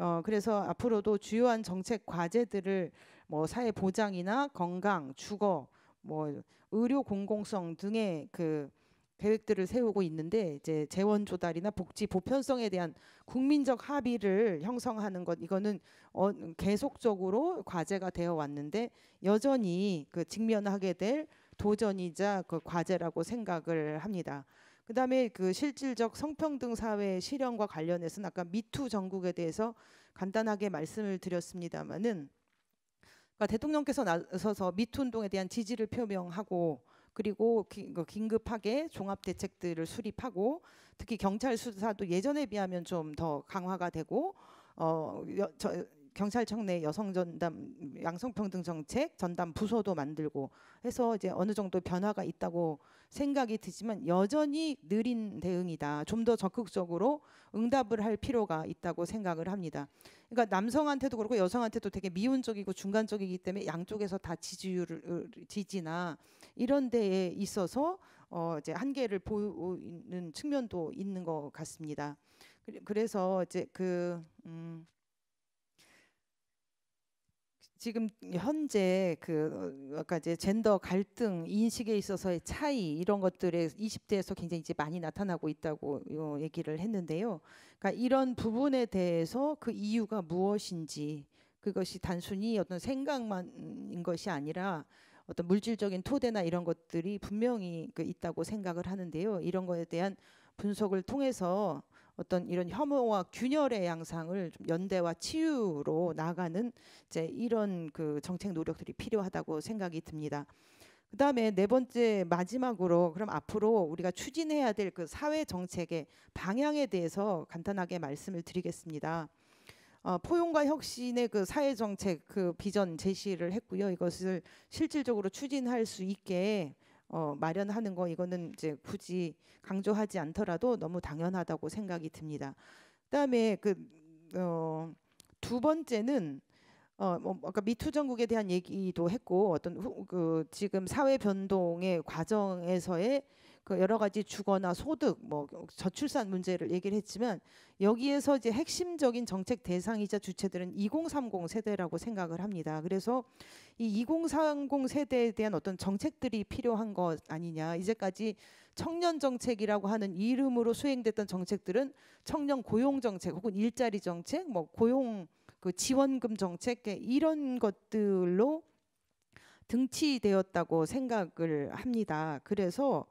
어, 그래서 앞으로도 주요한 정책 과제들을 뭐 사회 보장이나 건강, 주거, 뭐 의료 공공성 등의 그 계획들을 세우고 있는데 이제 재원 조달이나 복지 보편성에 대한 국민적 합의를 형성하는 것 이거는 어, 계속적으로 과제가 되어 왔는데 여전히 그 직면하게 될 도전이자 그 과제라고 생각을 합니다. 그다음에 그 실질적 성평등 사회의 실현과 관련해서는 아까 미투 전국에 대해서 간단하게 말씀을 드렸습니다마는 그러니까 대통령께서 나서서 미투 운동에 대한 지지를 표명하고 그리고 그 긴급하게 종합 대책들을 수립하고 특히 경찰 수사도 예전에 비하면 좀 더 강화가 되고 어 저, 경찰청 내 여성 전담 양성평등 정책 전담 부서도 만들고 해서 이제 어느 정도 변화가 있다고 생각이 드지만 여전히 느린 대응이다. 좀 더 적극적으로 응답을 할 필요가 있다고 생각을 합니다. 그러니까 남성한테도 그렇고 여성한테도 되게 미온적이고 중간적이기 때문에 양쪽에서 다 지지율 을 지지나 이런 데에 있어서 어 이제 한계를 보이는 측면도 있는 것 같습니다. 그래서 이제 그 음. 지금 현재 그 어, 아까 이제 젠더 갈등 인식에 있어서의 차이 이런 것들에 20대에서 굉장히 이제 많이 나타나고 있다고 요 얘기를 했는데요. 그러니까 이런 부분에 대해서 그 이유가 무엇인지 그것이 단순히 어떤 생각만인 것이 아니라 어떤 물질적인 토대나 이런 것들이 분명히 그 있다고 생각을 하는데요. 이런 거에 대한 분석을 통해서 어떤 이런 혐오와 균열의 양상을 좀 연대와 치유로 나가는 이제 이런 그 정책 노력들이 필요하다고 생각이 듭니다. 그다음에 네 번째 마지막으로 그럼 앞으로 우리가 추진해야 될 그 사회 정책의 방향에 대해서 간단하게 말씀을 드리겠습니다. 어, 포용과 혁신의 그 사회 정책 그 비전 제시를 했고요. 이것을 실질적으로 추진할 수 있게 어, 마련하는 거 이거는 이제 굳이 강조하지 않더라도 너무 당연하다고 생각이 듭니다. 그다음에 그두 어, 번째는 어, 뭐 아까 미투 전국에 대한 얘기도 했고 어떤 후, 그 지금 사회 변동의 과정에서의 그 여러 가지 주거나 소득 뭐 저출산 문제를 얘기를 했지만 여기에서 이제 핵심적인 정책 대상이자 주체들은 2030 세대라고 생각을 합니다. 그래서 이 2030 세대에 대한 어떤 정책들이 필요한 것 아니냐. 이제까지 청년 정책이라고 하는 이름으로 수행됐던 정책들은 청년 고용 정책 혹은 일자리 정책, 뭐 고용 그 지원금 정책 예, 이런 것들로 등치되었다고 생각을 합니다. 그래서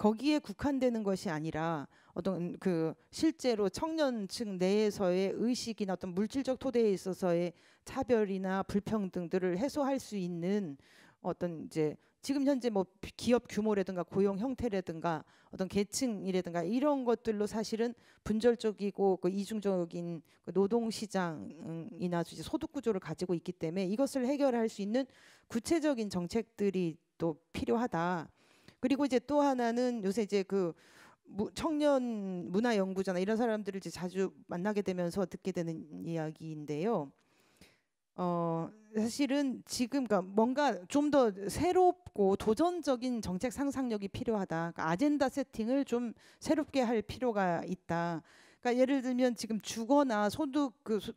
거기에 국한되는 것이 아니라 어떤 그 실제로 청년층 내에서의 의식이나 어떤 물질적 토대에 있어서의 차별이나 불평등들을 해소할 수 있는 어떤 이제 지금 현재 뭐 기업 규모라든가 고용 형태라든가 어떤 계층이라든가 이런 것들로 사실은 분절적이고 그 이중적인 그 노동 시장이나 소득 구조를 가지고 있기 때문에 이것을 해결할 수 있는 구체적인 정책들이 또 필요하다. 그리고 이제 또 하나는 요새 이제 그 청년 문화 연구자나 이런 사람들을 이제 자주 만나게 되면서 듣게 되는 이야기인데요. 어 사실은 지금 그러니까 뭔가 좀 더 새롭고 도전적인 정책 상상력이 필요하다. 그러니까 아젠다 세팅을 좀 새롭게 할 필요가 있다. 그러니까 예를 들면 지금 주거나 소득 그 소,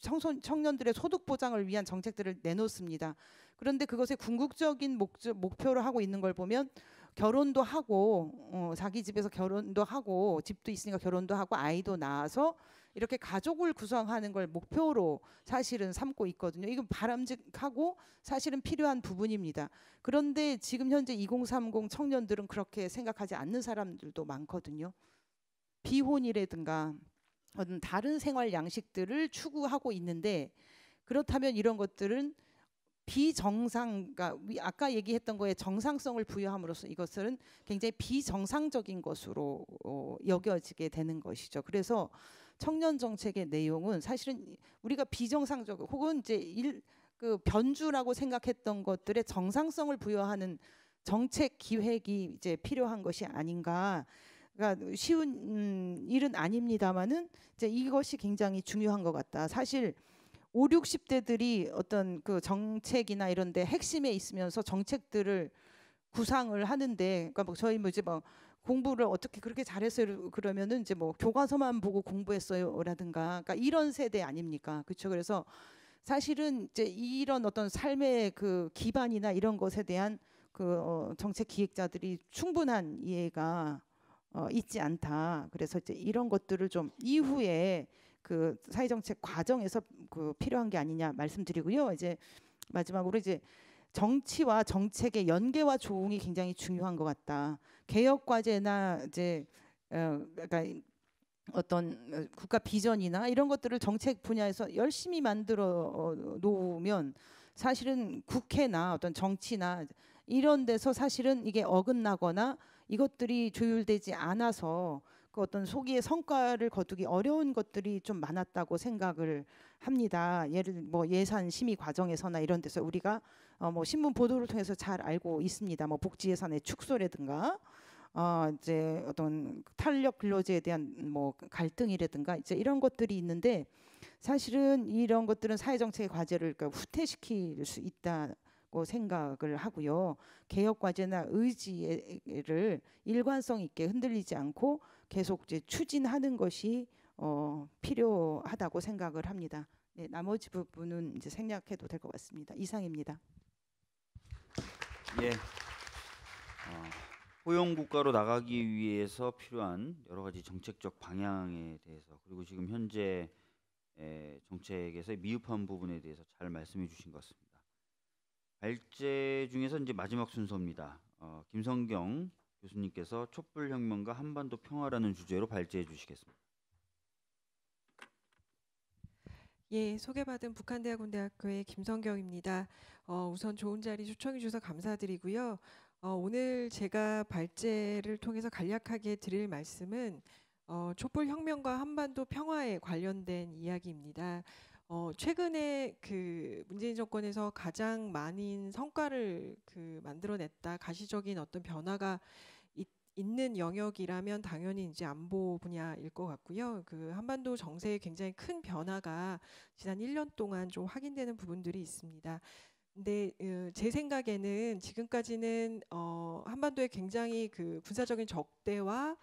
청소, 청년들의 소득 보장을 위한 정책들을 내놓습니다. 그런데 그것의 궁극적인 목적, 목표로 하고 있는 걸 보면 결혼도 하고 어, 자기 집에서 결혼도 하고 집도 있으니까 결혼도 하고 아이도 낳아서 이렇게 가족을 구성하는 걸 목표로 사실은 삼고 있거든요. 이건 바람직하고 사실은 필요한 부분입니다. 그런데 지금 현재 2030 청년들은 그렇게 생각하지 않는 사람들도 많거든요. 비혼이라든가 다른 생활 양식들을 추구하고 있는데 그렇다면 이런 것들은 비정상, 그러니까 아까 얘기했던 거에 정상성을 부여함으로써 이것은 굉장히 비정상적인 것으로 어, 여겨지게 되는 것이죠. 그래서 청년 정책의 내용은 사실은 우리가 비정상적 혹은 이제 일, 그 변주라고 생각했던 것들의 정상성을 부여하는 정책 기획이 이제 필요한 것이 아닌가. 그러니까 쉬운 음, 일은 아닙니다만은 이제 이것이 굉장히 중요한 것 같다. 사실 오, 60대들이 어떤 그 정책이나 이런 데 핵심에 있으면서 정책들을 구상을 하는데 그러니까 뭐 저희 뭐 이제 뭐 공부를 어떻게 그렇게 잘했어요 그러면은 이제 뭐 교과서만 보고 공부했어요라든가 그러니까 이런 세대 아닙니까 그렇죠 그래서 사실은 이제 이런 어떤 삶의 그 기반이나 이런 것에 대한 그 어, 정책 기획자들이 충분한 이해가 어, 있지 않다 그래서 이제 이런 것들을 좀 이후에 그 사회 정책 과정에서 그 필요한 게 아니냐 말씀드리고요. 이제 마지막으로 이제 정치와 정책의 연계와 조응이 굉장히 중요한 것 같다. 개혁 과제나 이제 어, 그니까 어떤 국가 비전이나 이런 것들을 정책 분야에서 열심히 만들어 어, 놓으면 사실은 국회나 어떤 정치나 이런 데서 사실은 이게 어긋나거나 이것들이 조율되지 않아서 그 어떤 소기의 성과를 거두기 어려운 것들이 좀 많았다고 생각을 합니다. 예를 뭐 예산 심의 과정에서나 이런 데서 우리가 어 뭐 신문 보도를 통해서 잘 알고 있습니다. 뭐 복지 예산의 축소라든가 어 이제 어떤 탄력 근로제에 대한 뭐 갈등이라든가 이제 이런 것들이 있는데 사실은 이런 것들은 사회 정책의 과제를 그러니까 후퇴시킬 수 있다. 생각을 하고요. 개혁 과제나 의지를 일관성 있게 흔들리지 않고 계속 이제 추진하는 것이 어, 필요하다고 생각을 합니다. 네, 나머지 부분은 이제 생략해도 될 것 같습니다. 이상입니다. 예. 어, 호영 국가로 나가기 위해서 필요한 여러 가지 정책적 방향에 대해서 그리고 지금 현재 정책에서 미흡한 부분에 대해서 잘 말씀해 주신 것 같습니다. 발제 중에서 이제 마지막 순서입니다. 어, 김성경 교수님께서 촛불혁명과 한반도 평화라는 주제로 발제해 주시겠습니다. 예, 소개받은 북한대학원대학교의 김성경입니다. 어, 우선 좋은 자리 초청해 주셔서 감사드리고요. 어, 오늘 제가 발제를 통해서 간략하게 드릴 말씀은 어, 촛불혁명과 한반도 평화에 관련된 이야기입니다. 어, 최근에 그 문재인 정권에서 가장 많은 성과를 그 만들어냈다 가시적인 어떤 변화가 있는 영역이라면 당연히 이제 안보 분야일 것 같고요. 그 한반도 정세에 굉장히 큰 변화가 지난 1년 동안 좀 확인되는 부분들이 있습니다. 근데 제 생각에는 지금까지는 어, 한반도에 굉장히 그 군사적인 적대와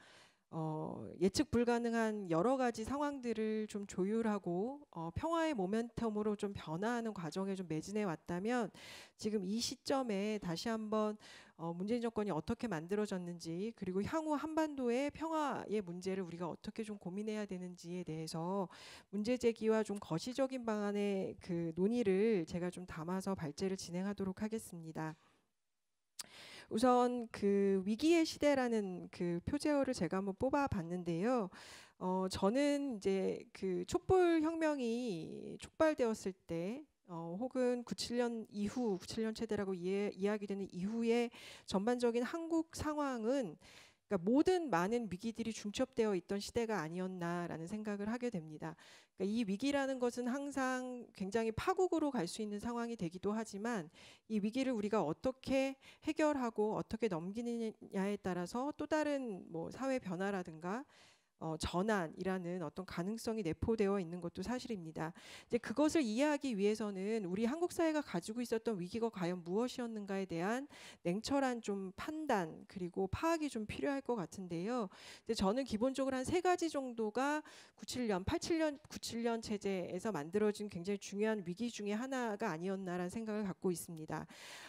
어, 예측 불가능한 여러 가지 상황들을 좀 조율하고 어, 평화의 모멘텀으로 좀 변화하는 과정에 좀 매진해 왔다면 지금 이 시점에 다시 한번 어, 문재인 정권이 어떻게 만들어졌는지 그리고 향후 한반도의 평화의 문제를 우리가 어떻게 좀 고민해야 되는지에 대해서 문제 제기와 좀 거시적인 방안의 그 논의를 제가 좀 담아서 발제를 진행하도록 하겠습니다. 우선 그 위기의 시대라는 그 표제어를 제가 한번 뽑아봤는데요. 어, 저는 이제 그 촛불 혁명이 촉발되었을 때 어, 혹은 97년 이후, 97년 체대라고 이해, 이야기되는 이후에 전반적인 한국 상황은 그러니까 모든 많은 위기들이 중첩되어 있던 시대가 아니었나라는 생각을 하게 됩니다. 그러니까 이 위기라는 것은 항상 굉장히 파국으로 갈 수 있는 상황이 되기도 하지만 이 위기를 우리가 어떻게 해결하고 어떻게 넘기느냐에 따라서 또 다른 뭐 사회 변화라든가 어, 전환이라는 어떤 가능성이 내포되어 있는 것도 사실입니다. 이제 그것을 이해하기 위해서는 우리 한국 사회가 가지고 있었던 위기가 과연 무엇이었는가에 대한 냉철한 좀 판단 그리고 파악이 좀 필요할 것 같은데요. 근데 저는 기본적으로 한 세 가지 정도가 97년, 87년, 97년 체제에서 만들어진 굉장히 중요한 위기 중에 하나가 아니었나라는 생각을 갖고 있습니다.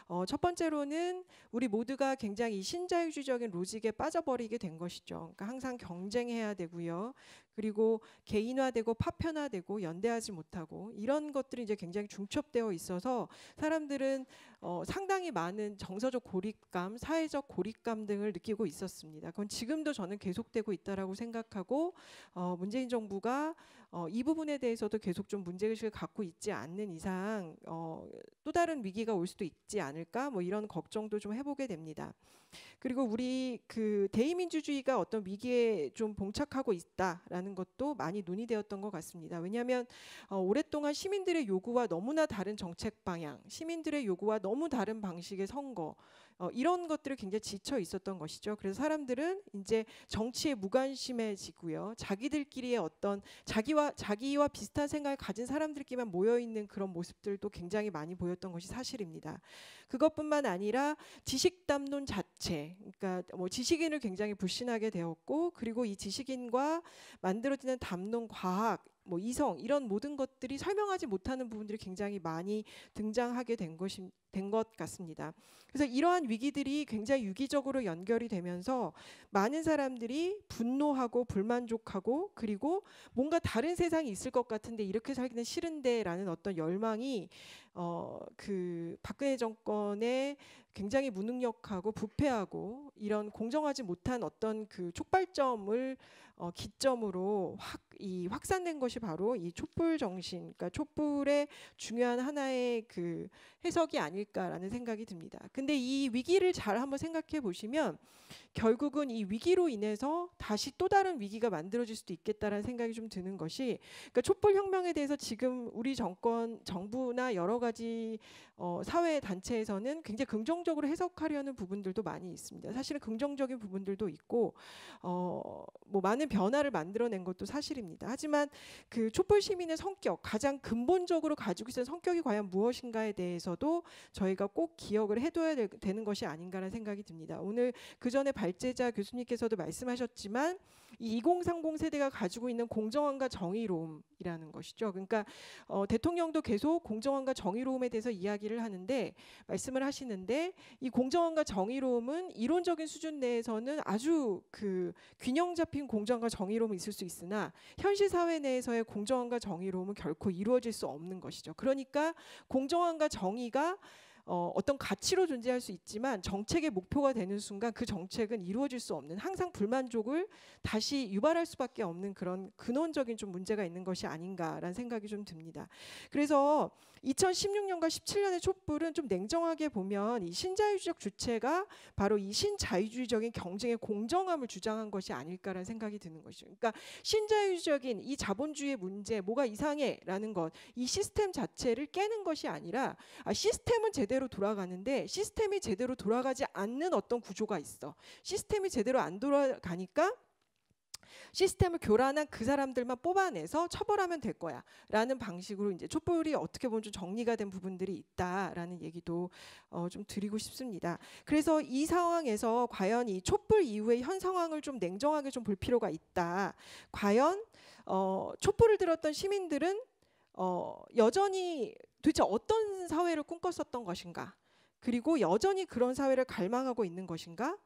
어, 첫 번째로는 우리 모두가 굉장히 신자유주의적인 로직에 빠져버리게 된 것이죠. 그러니까 항상 경쟁해야 되고 되고요. 그리고 개인화되고 파편화되고 연대하지 못하고 이런 것들이 이제 굉장히 중첩되어 있어서 사람들은 어, 상당히 많은 정서적 고립감, 사회적 고립감 등을 느끼고 있었습니다. 그건 지금도 저는 계속되고 있다라고 생각하고 어, 문재인 정부가 어, 이 부분에 대해서도 계속 좀 문제의식을 갖고 있지 않는 이상 어, 또 다른 위기가 올 수도 있지 않을까 뭐 이런 걱정도 좀 해보게 됩니다. 그리고 우리 그 대의민주주의가 어떤 위기에 좀 봉착하고 있다라는 하는 것도 많이 논의되었던 것 같습니다. 왜냐하면 어, 오랫동안 시민들의 요구와 너무나 다른 정책 방향, 시민들의 요구와 너무 다른 방식의 선거 어, 이런 것들을 굉장히 지쳐 있었던 것이죠. 그래서 사람들은 이제 정치에 무관심해지고요. 자기들끼리의 어떤 자기와 자기와 비슷한 생각을 가진 사람들끼리만 모여 있는 그런 모습들도 굉장히 많이 보였던 것이 사실입니다. 그것뿐만 아니라 지식 담론 자체, 그러니까 뭐 지식인을 굉장히 불신하게 되었고, 그리고 이 지식인과 만들어지는 담론 과학 뭐 이성 이런 모든 것들이 설명하지 못하는 부분들이 굉장히 많이 등장하게 된 것이 된것 같습니다. 그래서 이러한 위기들이 굉장히 유기적으로 연결이 되면서 많은 사람들이 분노하고 불만족하고 그리고 뭔가 다른 세상이 있을 것 같은데 이렇게 살기는 싫은데라는 어떤 열망이 어그 박근혜 정권의 굉장히 무능력하고 부패하고 이런 공정하지 못한 어떤 그 촉발점을 어, 기점으로 확 이 확산된 것이 바로 이 촛불 정신, 그러니까 촛불의 중요한 하나의 그 해석이 아닐까라는 생각이 듭니다. 근데 이 위기를 잘 한번 생각해 보시면 결국은 이 위기로 인해서 다시 또 다른 위기가 만들어질 수도 있겠다라는 생각이 좀 드는 것이 그러니까 촛불 혁명에 대해서 지금 우리 정권 정부나 여러 가지 어, 사회 단체에서는 굉장히 긍정적으로 해석하려는 부분들도 많이 있습니다. 사실은 긍정적인 부분들도 있고 어, 뭐 많은 많은 변화를 만들어낸 것도 사실입니다. 하지만 그 촛불 시민의 성격, 가장 근본적으로 가지고 있는 성격이 과연 무엇인가에 대해서도 저희가 꼭 기억을 해둬야 되, 는 것이 아닌가라는 생각이 듭니다. 오늘 그 전에 발제자 교수님께서도 말씀하셨지만 2030 세대가 가지고 있는 공정함과 정의로움이라는 것이죠. 그러니까 어, 대통령도 계속 공정함과 정의로움에 대해서 이야기를 하는데 말씀을 하시는데 이 공정함과 정의로움은 이론적인 수준 내에서는 아주 그 균형 잡힌 공정과 정의로움이 있을 수 있으나 현실 사회 내에서의 공정함과 정의로움은 결코 이루어질 수 없는 것이죠. 그러니까 공정함과 정의가 어, 어떤 가치로 존재할 수 있지만 정책의 목표가 되는 순간 그 정책은 이루어질 수 없는 항상 불만족을 다시 유발할 수밖에 없는 그런 근원적인 좀 문제가 있는 것이 아닌가라는 생각이 좀 듭니다. 그래서 2016년과 17년의 촛불은 좀 냉정하게 보면 이 신자유주의적 주체가 바로 이 신자유주의적인 경쟁의 공정함을 주장한 것이 아닐까라는 생각이 드는 것이죠. 그러니까 신자유적인 이 자본주의의 문제 뭐가 이상해라는 것이 시스템 자체를 깨는 것이 아니라 아, 시스템은 제대로 돌아가는데 시스템이 제대로 돌아가지 않는 어떤 구조가 있어. 시스템이 제대로 안 돌아가니까 시스템을 교란한 그 사람들만 뽑아내서 처벌하면 될 거야. 라는 방식으로 이제 촛불이 어떻게 보면 좀 정리가 된 부분들이 있다라는 얘기도 어좀 드리고 싶습니다. 그래서 이 상황에서 과연 이 촛불 이후의 현 상황을 좀 냉정하게 좀 볼 필요가 있다. 과연 어 촛불을 들었던 시민들은 어 여전히 도대체 어떤 사회를 꿈꿨었던 것인가? 그리고 여전히 그런 사회를 갈망하고 있는 것인가?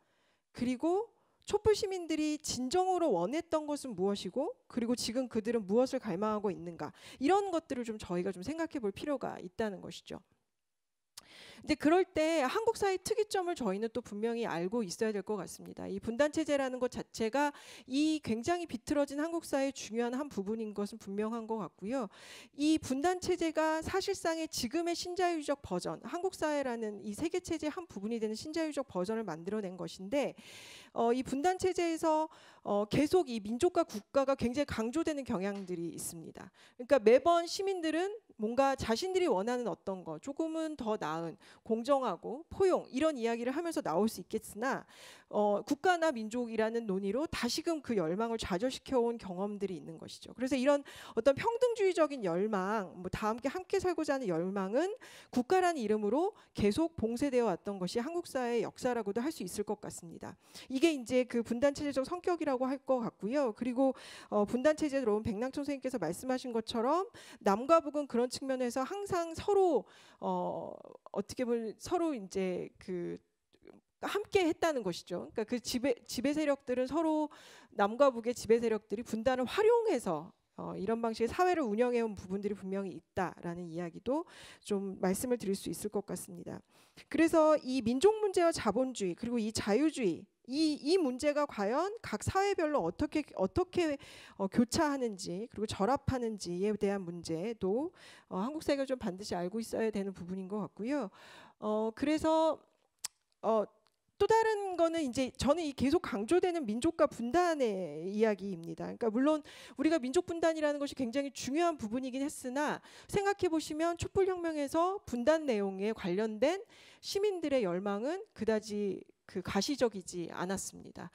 그리고 촛불 시민들이 진정으로 원했던 것은 무엇이고 그리고 지금 그들은 무엇을 갈망하고 있는가 이런 것들을 좀 저희가 좀 생각해 볼 필요가 있다는 것이죠. 근데 그럴 때 한국 사회 특이점을 저희는 또 분명히 알고 있어야 될 것 같습니다. 이 분단 체제라는 것 자체가 이 굉장히 비틀어진 한국 사회의 중요한 한 부분인 것은 분명한 것 같고요. 이 분단 체제가 사실상의 지금의 신자유적 버전, 한국 사회라는 이 세계 체제 한 부분이 되는 신자유적 버전을 만들어낸 것인데 어, 이 분단 체제에서 어, 계속 이 민족과 국가가 굉장히 강조되는 경향들이 있습니다. 그러니까 매번 시민들은 뭔가 자신들이 원하는 어떤 것, 조금은 더 나은 공정하고 포용 이런 이야기를 하면서 나올 수 있겠으나 어, 국가나 민족이라는 논의로 다시금 그 열망을 좌절시켜 온 경험들이 있는 것이죠. 그래서 이런 어떤 평등주의적인 열망, 뭐 다 함께 함께 살고자 하는 열망은 국가라는 이름으로 계속 봉쇄되어 왔던 것이 한국 사회의 역사라고도 할 수 있을 것 같습니다. 이게 이제 그 분단 체제적 성격이라고 할 것 같고요. 그리고 어, 분단 체제로 온 백남천 선생님께서 말씀하신 것처럼 남과 북은 그런 측면에서 항상 서로 어, 어떻게 보면 서로 이제 그 그러니까 함께 했다는 것이죠. 그러니까 그 지배, 지배 세력들은 서로 남과 북의 지배 세력들이 분단을 활용해서 어, 이런 방식의 사회를 운영해온 부분들이 분명히 있다라는 이야기도 좀 말씀을 드릴 수 있을 것 같습니다. 그래서 이 민족 문제와 자본주의 그리고 이 자유주의 이, 이 문제가 과연 각 사회별로 어떻게 어떻게 어, 교차하는지 그리고 절합하는지에 대한 문제도 어, 한국 사회가 좀 반드시 알고 있어야 되는 부분인 것 같고요. 어, 그래서 어, 또 다른 거는 이제 저는 이 계속 강조되는 민족과 분단의 이야기입니다. 그러니까 물론 우리가 민족 분단이라는 것이 굉장히 중요한 부분이긴 했으나 생각해 보시면 촛불혁명에서 분단 내용에 관련된 시민들의 열망은 그다지 그 가시적이지 않았습니다.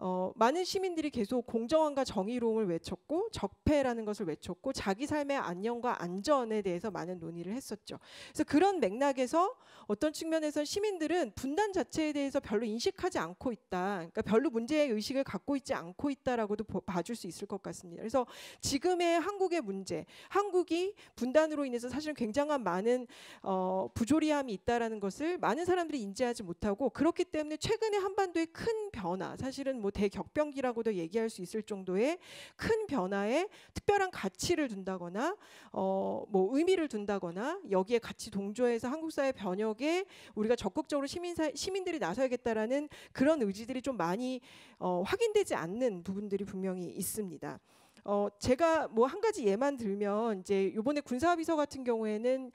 어, 많은 시민들이 계속 공정함과 정의로움을 외쳤고 적폐라는 것을 외쳤고 자기 삶의 안녕과 안전에 대해서 많은 논의를 했었죠. 그래서 그런 맥락에서 어떤 측면에서 시민들은 분단 자체에 대해서 별로 인식하지 않고 있다. 그러니까 별로 문제의 의식을 갖고 있지 않고 있다라고도 봐줄 수 있을 것 같습니다. 그래서 지금의 한국의 문제, 한국이 분단으로 인해서 사실은 굉장한 많은 어, 부조리함이 있다라는 것을 많은 사람들이 인지하지 못하고 그렇기 때문에 최근에 한반도의 큰 변화, 사실은 뭐뭐 대격변기라고도 얘기할 수 있을 정도의 큰 변화에 특별한 가치를 둔다거나 어, 뭐 의미를 둔다거나 여기에 같이 동조해서 한국 사회 변혁에 우리가 적극적으로 시민 시민들이 나서야겠다라는 그런 의지들이 좀 많이 어, 확인되지 않는 부분들이 분명히 있습니다. 어, 제가 뭐 한 가지 예만 들면 이제 요번에 군사비서 같은 경우에는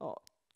어,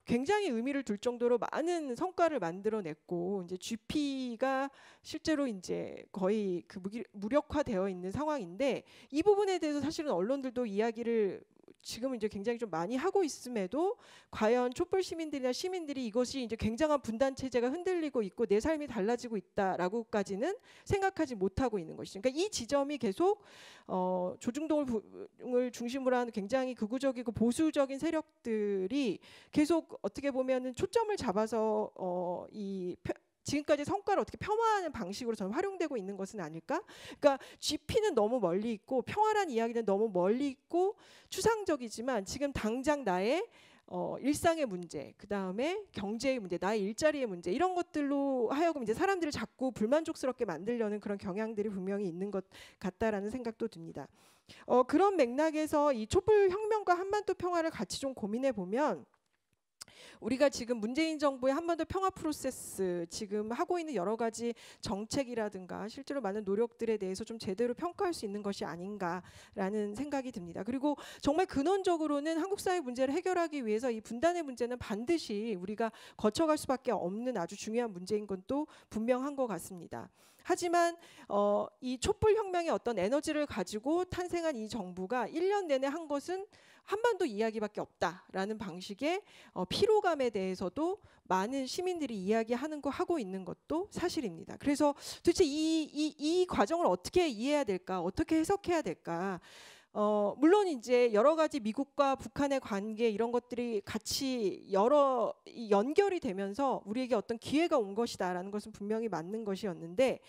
굉장히 의미를 둘 정도로 많은 성과를 만들어냈고 이제 GP가 실제로 이제 거의 그 무기, 무력화되어 있는 상황인데 이 부분에 대해서 사실은 언론들도 이야기를 지금 은 이제 굉장히 좀 많이 하고 있음에도 과연 촛불 시민들이나 시민들이 이것이 이제 굉장한 분단 체제가 흔들리고 있고 내 삶이 달라지고 있다라고까지는 생각하지 못하고 있는 것이죠. 그러니까 이 지점이 계속 어, 조중동을 중심으로 한 굉장히 극우적이고 보수적인 세력들이 계속 어떻게 보면은 초점을 잡아서 어, 이 지금까지 성과를 어떻게 평화하는 방식으로 저는 활용되고 있는 것은 아닐까? 그러니까 GP는 너무 멀리 있고 평화란 이야기는 너무 멀리 있고 추상적이지만 지금 당장 나의 어, 일상의 문제, 그 다음에 경제의 문제, 나의 일자리의 문제 이런 것들로 하여금 이제 사람들을 자꾸 불만족스럽게 만들려는 그런 경향들이 분명히 있는 것 같다라는 생각도 듭니다. 어, 그런 맥락에서 이 촛불 혁명과 한반도 평화를 같이 좀 고민해 보면 우리가 지금 문재인 정부의 한반도 평화 프로세스 지금 하고 있는 여러 가지 정책이라든가 실제로 많은 노력들에 대해서 좀 제대로 평가할 수 있는 것이 아닌가라는 생각이 듭니다. 그리고 정말 근원적으로는 한국 사회 문제를 해결하기 위해서 이 분단의 문제는 반드시 우리가 거쳐갈 수밖에 없는 아주 중요한 문제인 건 또 분명한 것 같습니다. 하지만 어, 이 촛불 혁명의 어떤 에너지를 가지고 탄생한 이 정부가 1년 내내 한 것은 한반도 이야기밖에 없다라는 방식의 어, 피로감에 대해서도 많은 시민들이 이야기하는 거 하고 있는 것도 사실입니다. 그래서 도대체 이, 이, 이 과정을 어떻게 이해해야 될까? 어떻게 해석해야 될까? 어, 물론 이제 여러 가지 미국과 북한의 관계 이런 것들이 같이 여러 연결이 되면서 우리에게 어떤 기회가 온 것이다라는 것은 분명히 맞는 것이었는데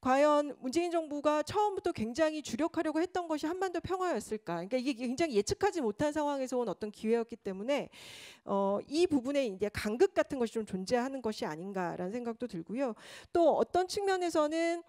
과연 문재인 정부가 처음부터 굉장히 주력하려고 했던 것이 한반도 평화였을까? 그러니까 이게 굉장히 예측하지 못한 상황에서 온 어떤 기회였기 때문에 어, 이 부분에 이제 간극 같은 것이 좀 존재하는 것이 아닌가라는 생각도 들고요. 또 어떤 측면에서는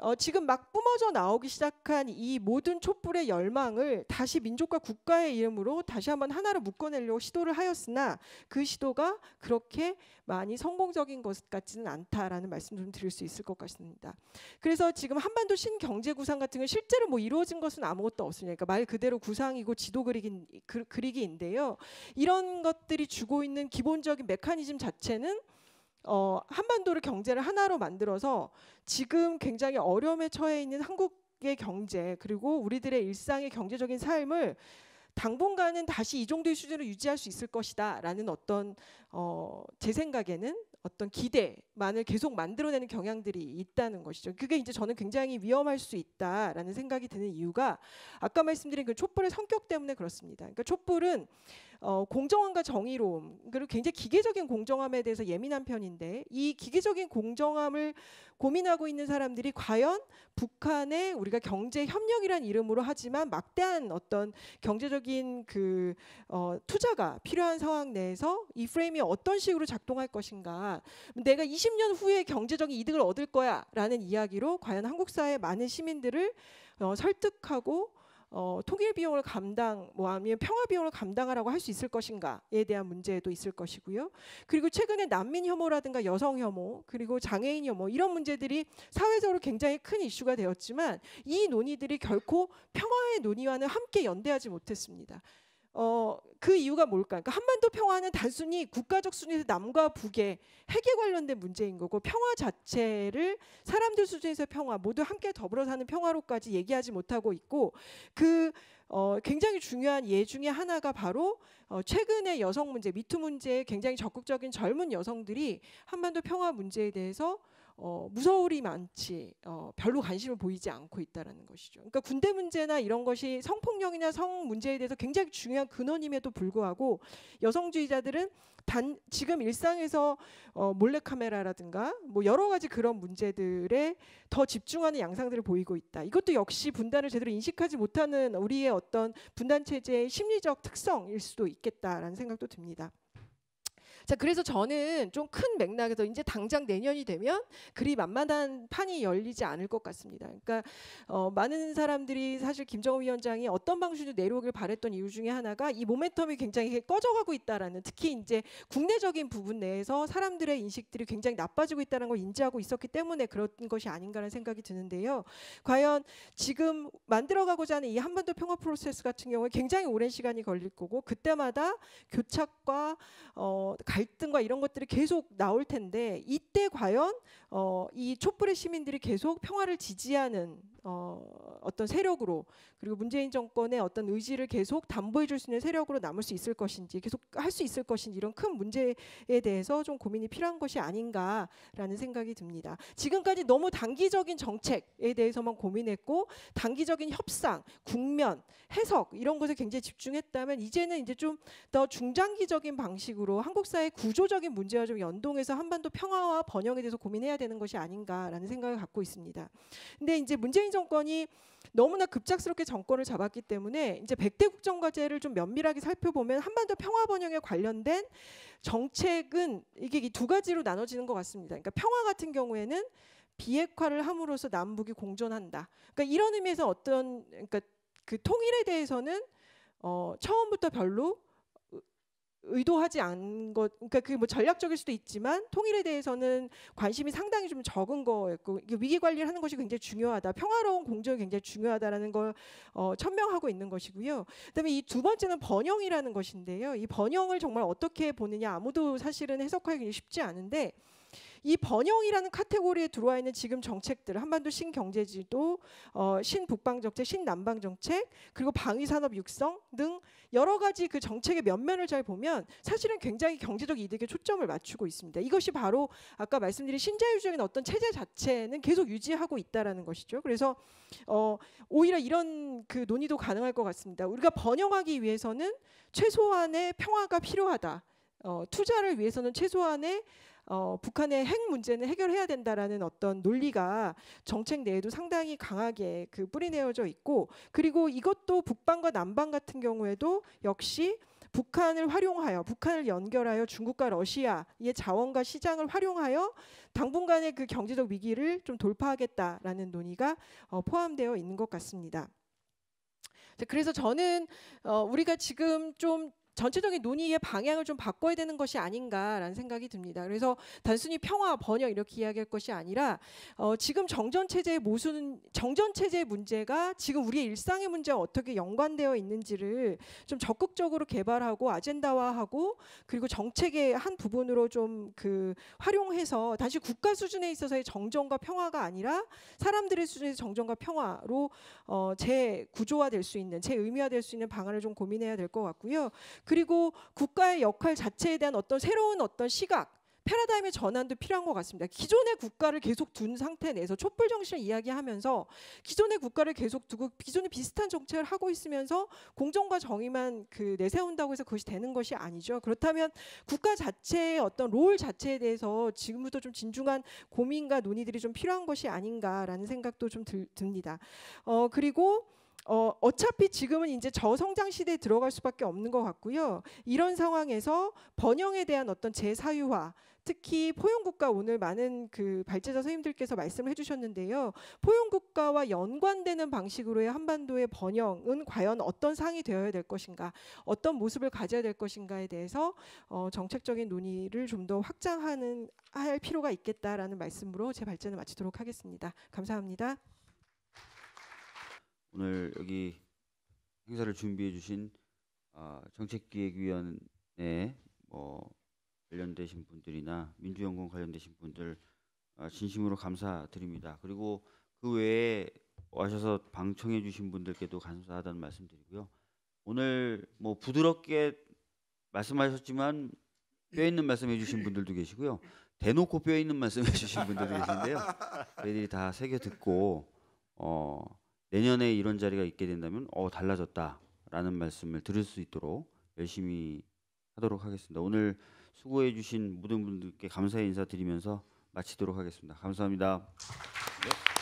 어, 지금 막 뿜어져 나오기 시작한 이 모든 촛불의 열망을 다시 민족과 국가의 이름으로 다시 한번 하나로 묶어내려고 시도를 하였으나 그 시도가 그렇게 많이 성공적인 것 같지는 않다라는 말씀을 좀 드릴 수 있을 것 같습니다. 그래서 지금 한반도 신경제 구상 같은 건 실제로 뭐 이루어진 것은 아무것도 없으니까 그러니까 말 그대로 구상이고 지도 그리기, 그, 그리기인데요. 이런 것들이 주고 있는 기본적인 메커니즘 자체는 어, 한반도를 경제를 하나로 만들어서 지금 굉장히 어려움에 처해 있는 한국의 경제 그리고 우리들의 일상의 경제적인 삶을 당분간은 다시 이 정도의 수준으로 유지할 수 있을 것이다라는 어떤 어, 제 생각에는 어떤 기대만을 계속 만들어내는 경향들이 있다는 것이죠. 그게 이제 저는 굉장히 위험할 수 있다라는 생각이 드는 이유가 아까 말씀드린 그 촛불의 성격 때문에 그렇습니다. 그러니까 촛불은 어, 공정함과 정의로움 그리고 굉장히 기계적인 공정함에 대해서 예민한 편인데 이 기계적인 공정함을 고민하고 있는 사람들이 과연 북한의 우리가 경제 협력이란 이름으로 하지만 막대한 어떤 경제적인 그 어, 투자가 필요한 상황 내에서 이 프레임이 어떤 식으로 작동할 것인가 내가 20년 후에 경제적인 이득을 얻을 거야라는 이야기로 과연 한국 사회 많은 시민들을 어, 설득하고 어, 통일 비용을 감당, 뭐 아니면 평화 비용을 감당하라고 할 수 있을 것인가에 대한 문제도 있을 것이고요. 그리고 최근에 난민 혐오라든가 여성 혐오, 그리고 장애인 혐오 이런 문제들이 사회적으로 굉장히 큰 이슈가 되었지만 이 논의들이 결코 평화의 논의와는 함께 연대하지 못했습니다. 어, 그 이유가 뭘까? 그러니까 한반도 평화는 단순히 국가적 순위에서 남과 북의 핵에 관련된 문제인 거고 평화 자체를 사람들 수준에서 평화 모두 함께 더불어 사는 평화로까지 얘기하지 못하고 있고 그 어, 굉장히 중요한 예 중에 하나가 바로 어, 최근의 여성 문제 미투 문제에 굉장히 적극적인 젊은 여성들이 한반도 평화 문제에 대해서 어, 무서울이 많지 어, 별로 관심을 보이지 않고 있다는 것이죠. 그러니까 군대 문제나 이런 것이 성폭력이나 성 문제에 대해서 굉장히 중요한 근원임에도 불구하고 여성주의자들은 단 지금 일상에서 어, 몰래카메라라든가 뭐 여러 가지 그런 문제들에 더 집중하는 양상들을 보이고 있다. 이것도 역시 분단을 제대로 인식하지 못하는 우리의 어떤 분단 체제의 심리적 특성일 수도 있겠다라는 생각도 듭니다. 자, 그래서 저는 좀 큰 맥락에서 이제 당장 내년이 되면 그리 만만한 판이 열리지 않을 것 같습니다. 그러니까 어, 많은 사람들이 사실 김정은 위원장이 어떤 방식으로 내려오길 바랬던 이유 중에 하나가 이 모멘텀이 굉장히 꺼져가고 있다라는 특히 이제 국내적인 부분 내에서 사람들의 인식들이 굉장히 나빠지고 있다는 걸 인지하고 있었기 때문에 그런 것이 아닌가라는 생각이 드는데요. 과연 지금 만들어가고자 하는 이 한반도 평화 프로세스 같은 경우에 굉장히 오랜 시간이 걸릴 거고 그때마다 교착과 어, 갈등과 이런 것들이 계속 나올 텐데 이때 과연 어, 이 촛불의 시민들이 계속 평화를 지지하는 어, 어떤 세력으로 그리고 문재인 정권의 어떤 의지를 계속 담보해 줄 수 있는 세력으로 남을 수 있을 것인지 계속 할 수 있을 것인지 이런 큰 문제에 대해서 좀 고민이 필요한 것이 아닌가라는 생각이 듭니다. 지금까지 너무 단기적인 정책에 대해서만 고민했고 단기적인 협상, 국면, 해석 이런 것에 굉장히 집중했다면 이제는 이제 좀 더 중장기적인 방식으로 한국 사회 구조적인 문제와 좀 연동해서 한반도 평화와 번영에 대해서 고민해야 되는 것이 아닌가라는 생각을 갖고 있습니다. 근데 이제 문재인 문재인 정권이 너무나 급작스럽게 정권을 잡았기 때문에 이제 백대 국정과제를 좀 면밀하게 살펴보면 한반도 평화 번영에 관련된 정책은 이게 두 가지로 나눠지는 것 같습니다. 그러니까 평화 같은 경우에는 비핵화를 함으로써 남북이 공존한다. 그러니까 이런 의미에서 어떤 그러니까 그 통일에 대해서는 어, 처음부터 별로 의도하지 않은 것, 그러니까 그게 뭐 전략적일 수도 있지만 통일에 대해서는 관심이 상당히 좀 적은 거였고 위기 관리를 하는 것이 굉장히 중요하다, 평화로운 공정이 굉장히 중요하다라는 걸 어, 천명하고 있는 것이고요. 그다음에 이 두 번째는 번영이라는 것인데요. 이 번영을 정말 어떻게 보느냐 아무도 사실은 해석하기 쉽지 않은데 이 번영이라는 카테고리에 들어와 있는 지금 정책들 한반도 신경제지도 어, 신북방 정책, 신남방 정책 그리고 방위 산업 육성 등 여러 가지 그 정책의 면면을 잘 보면 사실은 굉장히 경제적 이득에 초점을 맞추고 있습니다. 이것이 바로 아까 말씀드린 신자유주의적인 어떤 체제 자체는 계속 유지하고 있다라 것이죠. 그래서 어, 오히려 이런 그 논의도 가능할 것 같습니다. 우리가 번영하기 위해서는 최소한의 평화가 필요하다. 어, 투자를 위해서는 최소한의 어, 북한의 핵 문제는 해결해야 된다라는 어떤 논리가 정책 내에도 상당히 강하게 그 뿌리내어져 있고 그리고 이것도 북방과 남방 같은 경우에도 역시 북한을 활용하여 북한을 연결하여 중국과 러시아의 자원과 시장을 활용하여 당분간의 그 경제적 위기를 좀 돌파하겠다라는 논의가 어, 포함되어 있는 것 같습니다. 그래서 저는 어, 우리가 지금 좀 전체적인 논의의 방향을 좀 바꿔야 되는 것이 아닌가라는 생각이 듭니다. 그래서 단순히 평화, 번영 이렇게 이야기할 것이 아니라 어, 지금 정전 체제의 모순, 정전 체제의 문제가 지금 우리의 일상의 문제와 어떻게 연관되어 있는지를 좀 적극적으로 개발하고 아젠다화하고 그리고 정책의 한 부분으로 좀 그 활용해서 다시 국가 수준에 있어서의 정전과 평화가 아니라 사람들의 수준에서 정전과 평화로 어, 재구조화될 수 있는 재의미화될 수 있는 방안을 좀 고민해야 될 것 같고요. 그리고 국가의 역할 자체에 대한 어떤 새로운 어떤 시각 패러다임의 전환도 필요한 것 같습니다. 기존의 국가를 계속 둔 상태 내에서 촛불 정신을 이야기하면서 기존의 국가를 계속 두고 기존의 비슷한 정책을 하고 있으면서 공정과 정의만 그 내세운다고 해서 그것이 되는 것이 아니죠. 그렇다면 국가 자체의 어떤 롤 자체에 대해서 지금부터 좀 진중한 고민과 논의들이 좀 필요한 것이 아닌가라는 생각도 좀 들, 듭니다. 어 그리고 어, 어차피 지금은 이제 저성장 시대에 들어갈 수밖에 없는 것 같고요. 이런 상황에서 번영에 대한 어떤 재사유화, 특히 포용국가 오늘 많은 그 발제자 선생님들께서 말씀을 해주셨는데요. 포용국가와 연관되는 방식으로의 한반도의 번영은 과연 어떤 상이 되어야 될 것인가, 어떤 모습을 가져야 될 것인가에 대해서 어, 정책적인 논의를 좀 더 확장하는 할 필요가 있겠다라는 말씀으로 제 발제는 마치도록 하겠습니다. 감사합니다. 오늘 여기 행사를 준비해 주신 어, 정책기획위원회 뭐 관련되신 분들이나 민주연구원 관련되신 분들 어, 진심으로 감사드립니다. 그리고 그 외에 와셔서 방청해 주신 분들께도 감사하다는 말씀드리고요. 오늘 뭐 부드럽게 말씀하셨지만 뼈 있는 말씀해 주신 분들도 계시고요. 대놓고 뼈 있는 말씀해 주신 분들도 계신데요. 저희들이 다 새겨 듣고 어 내년에 이런 자리가 있게 된다면 어 달라졌다라는 말씀을 들을 수 있도록 열심히 하도록 하겠습니다. 오늘 수고해 주신 모든 분들께 감사의 인사드리면서 마치도록 하겠습니다. 감사합니다. 네.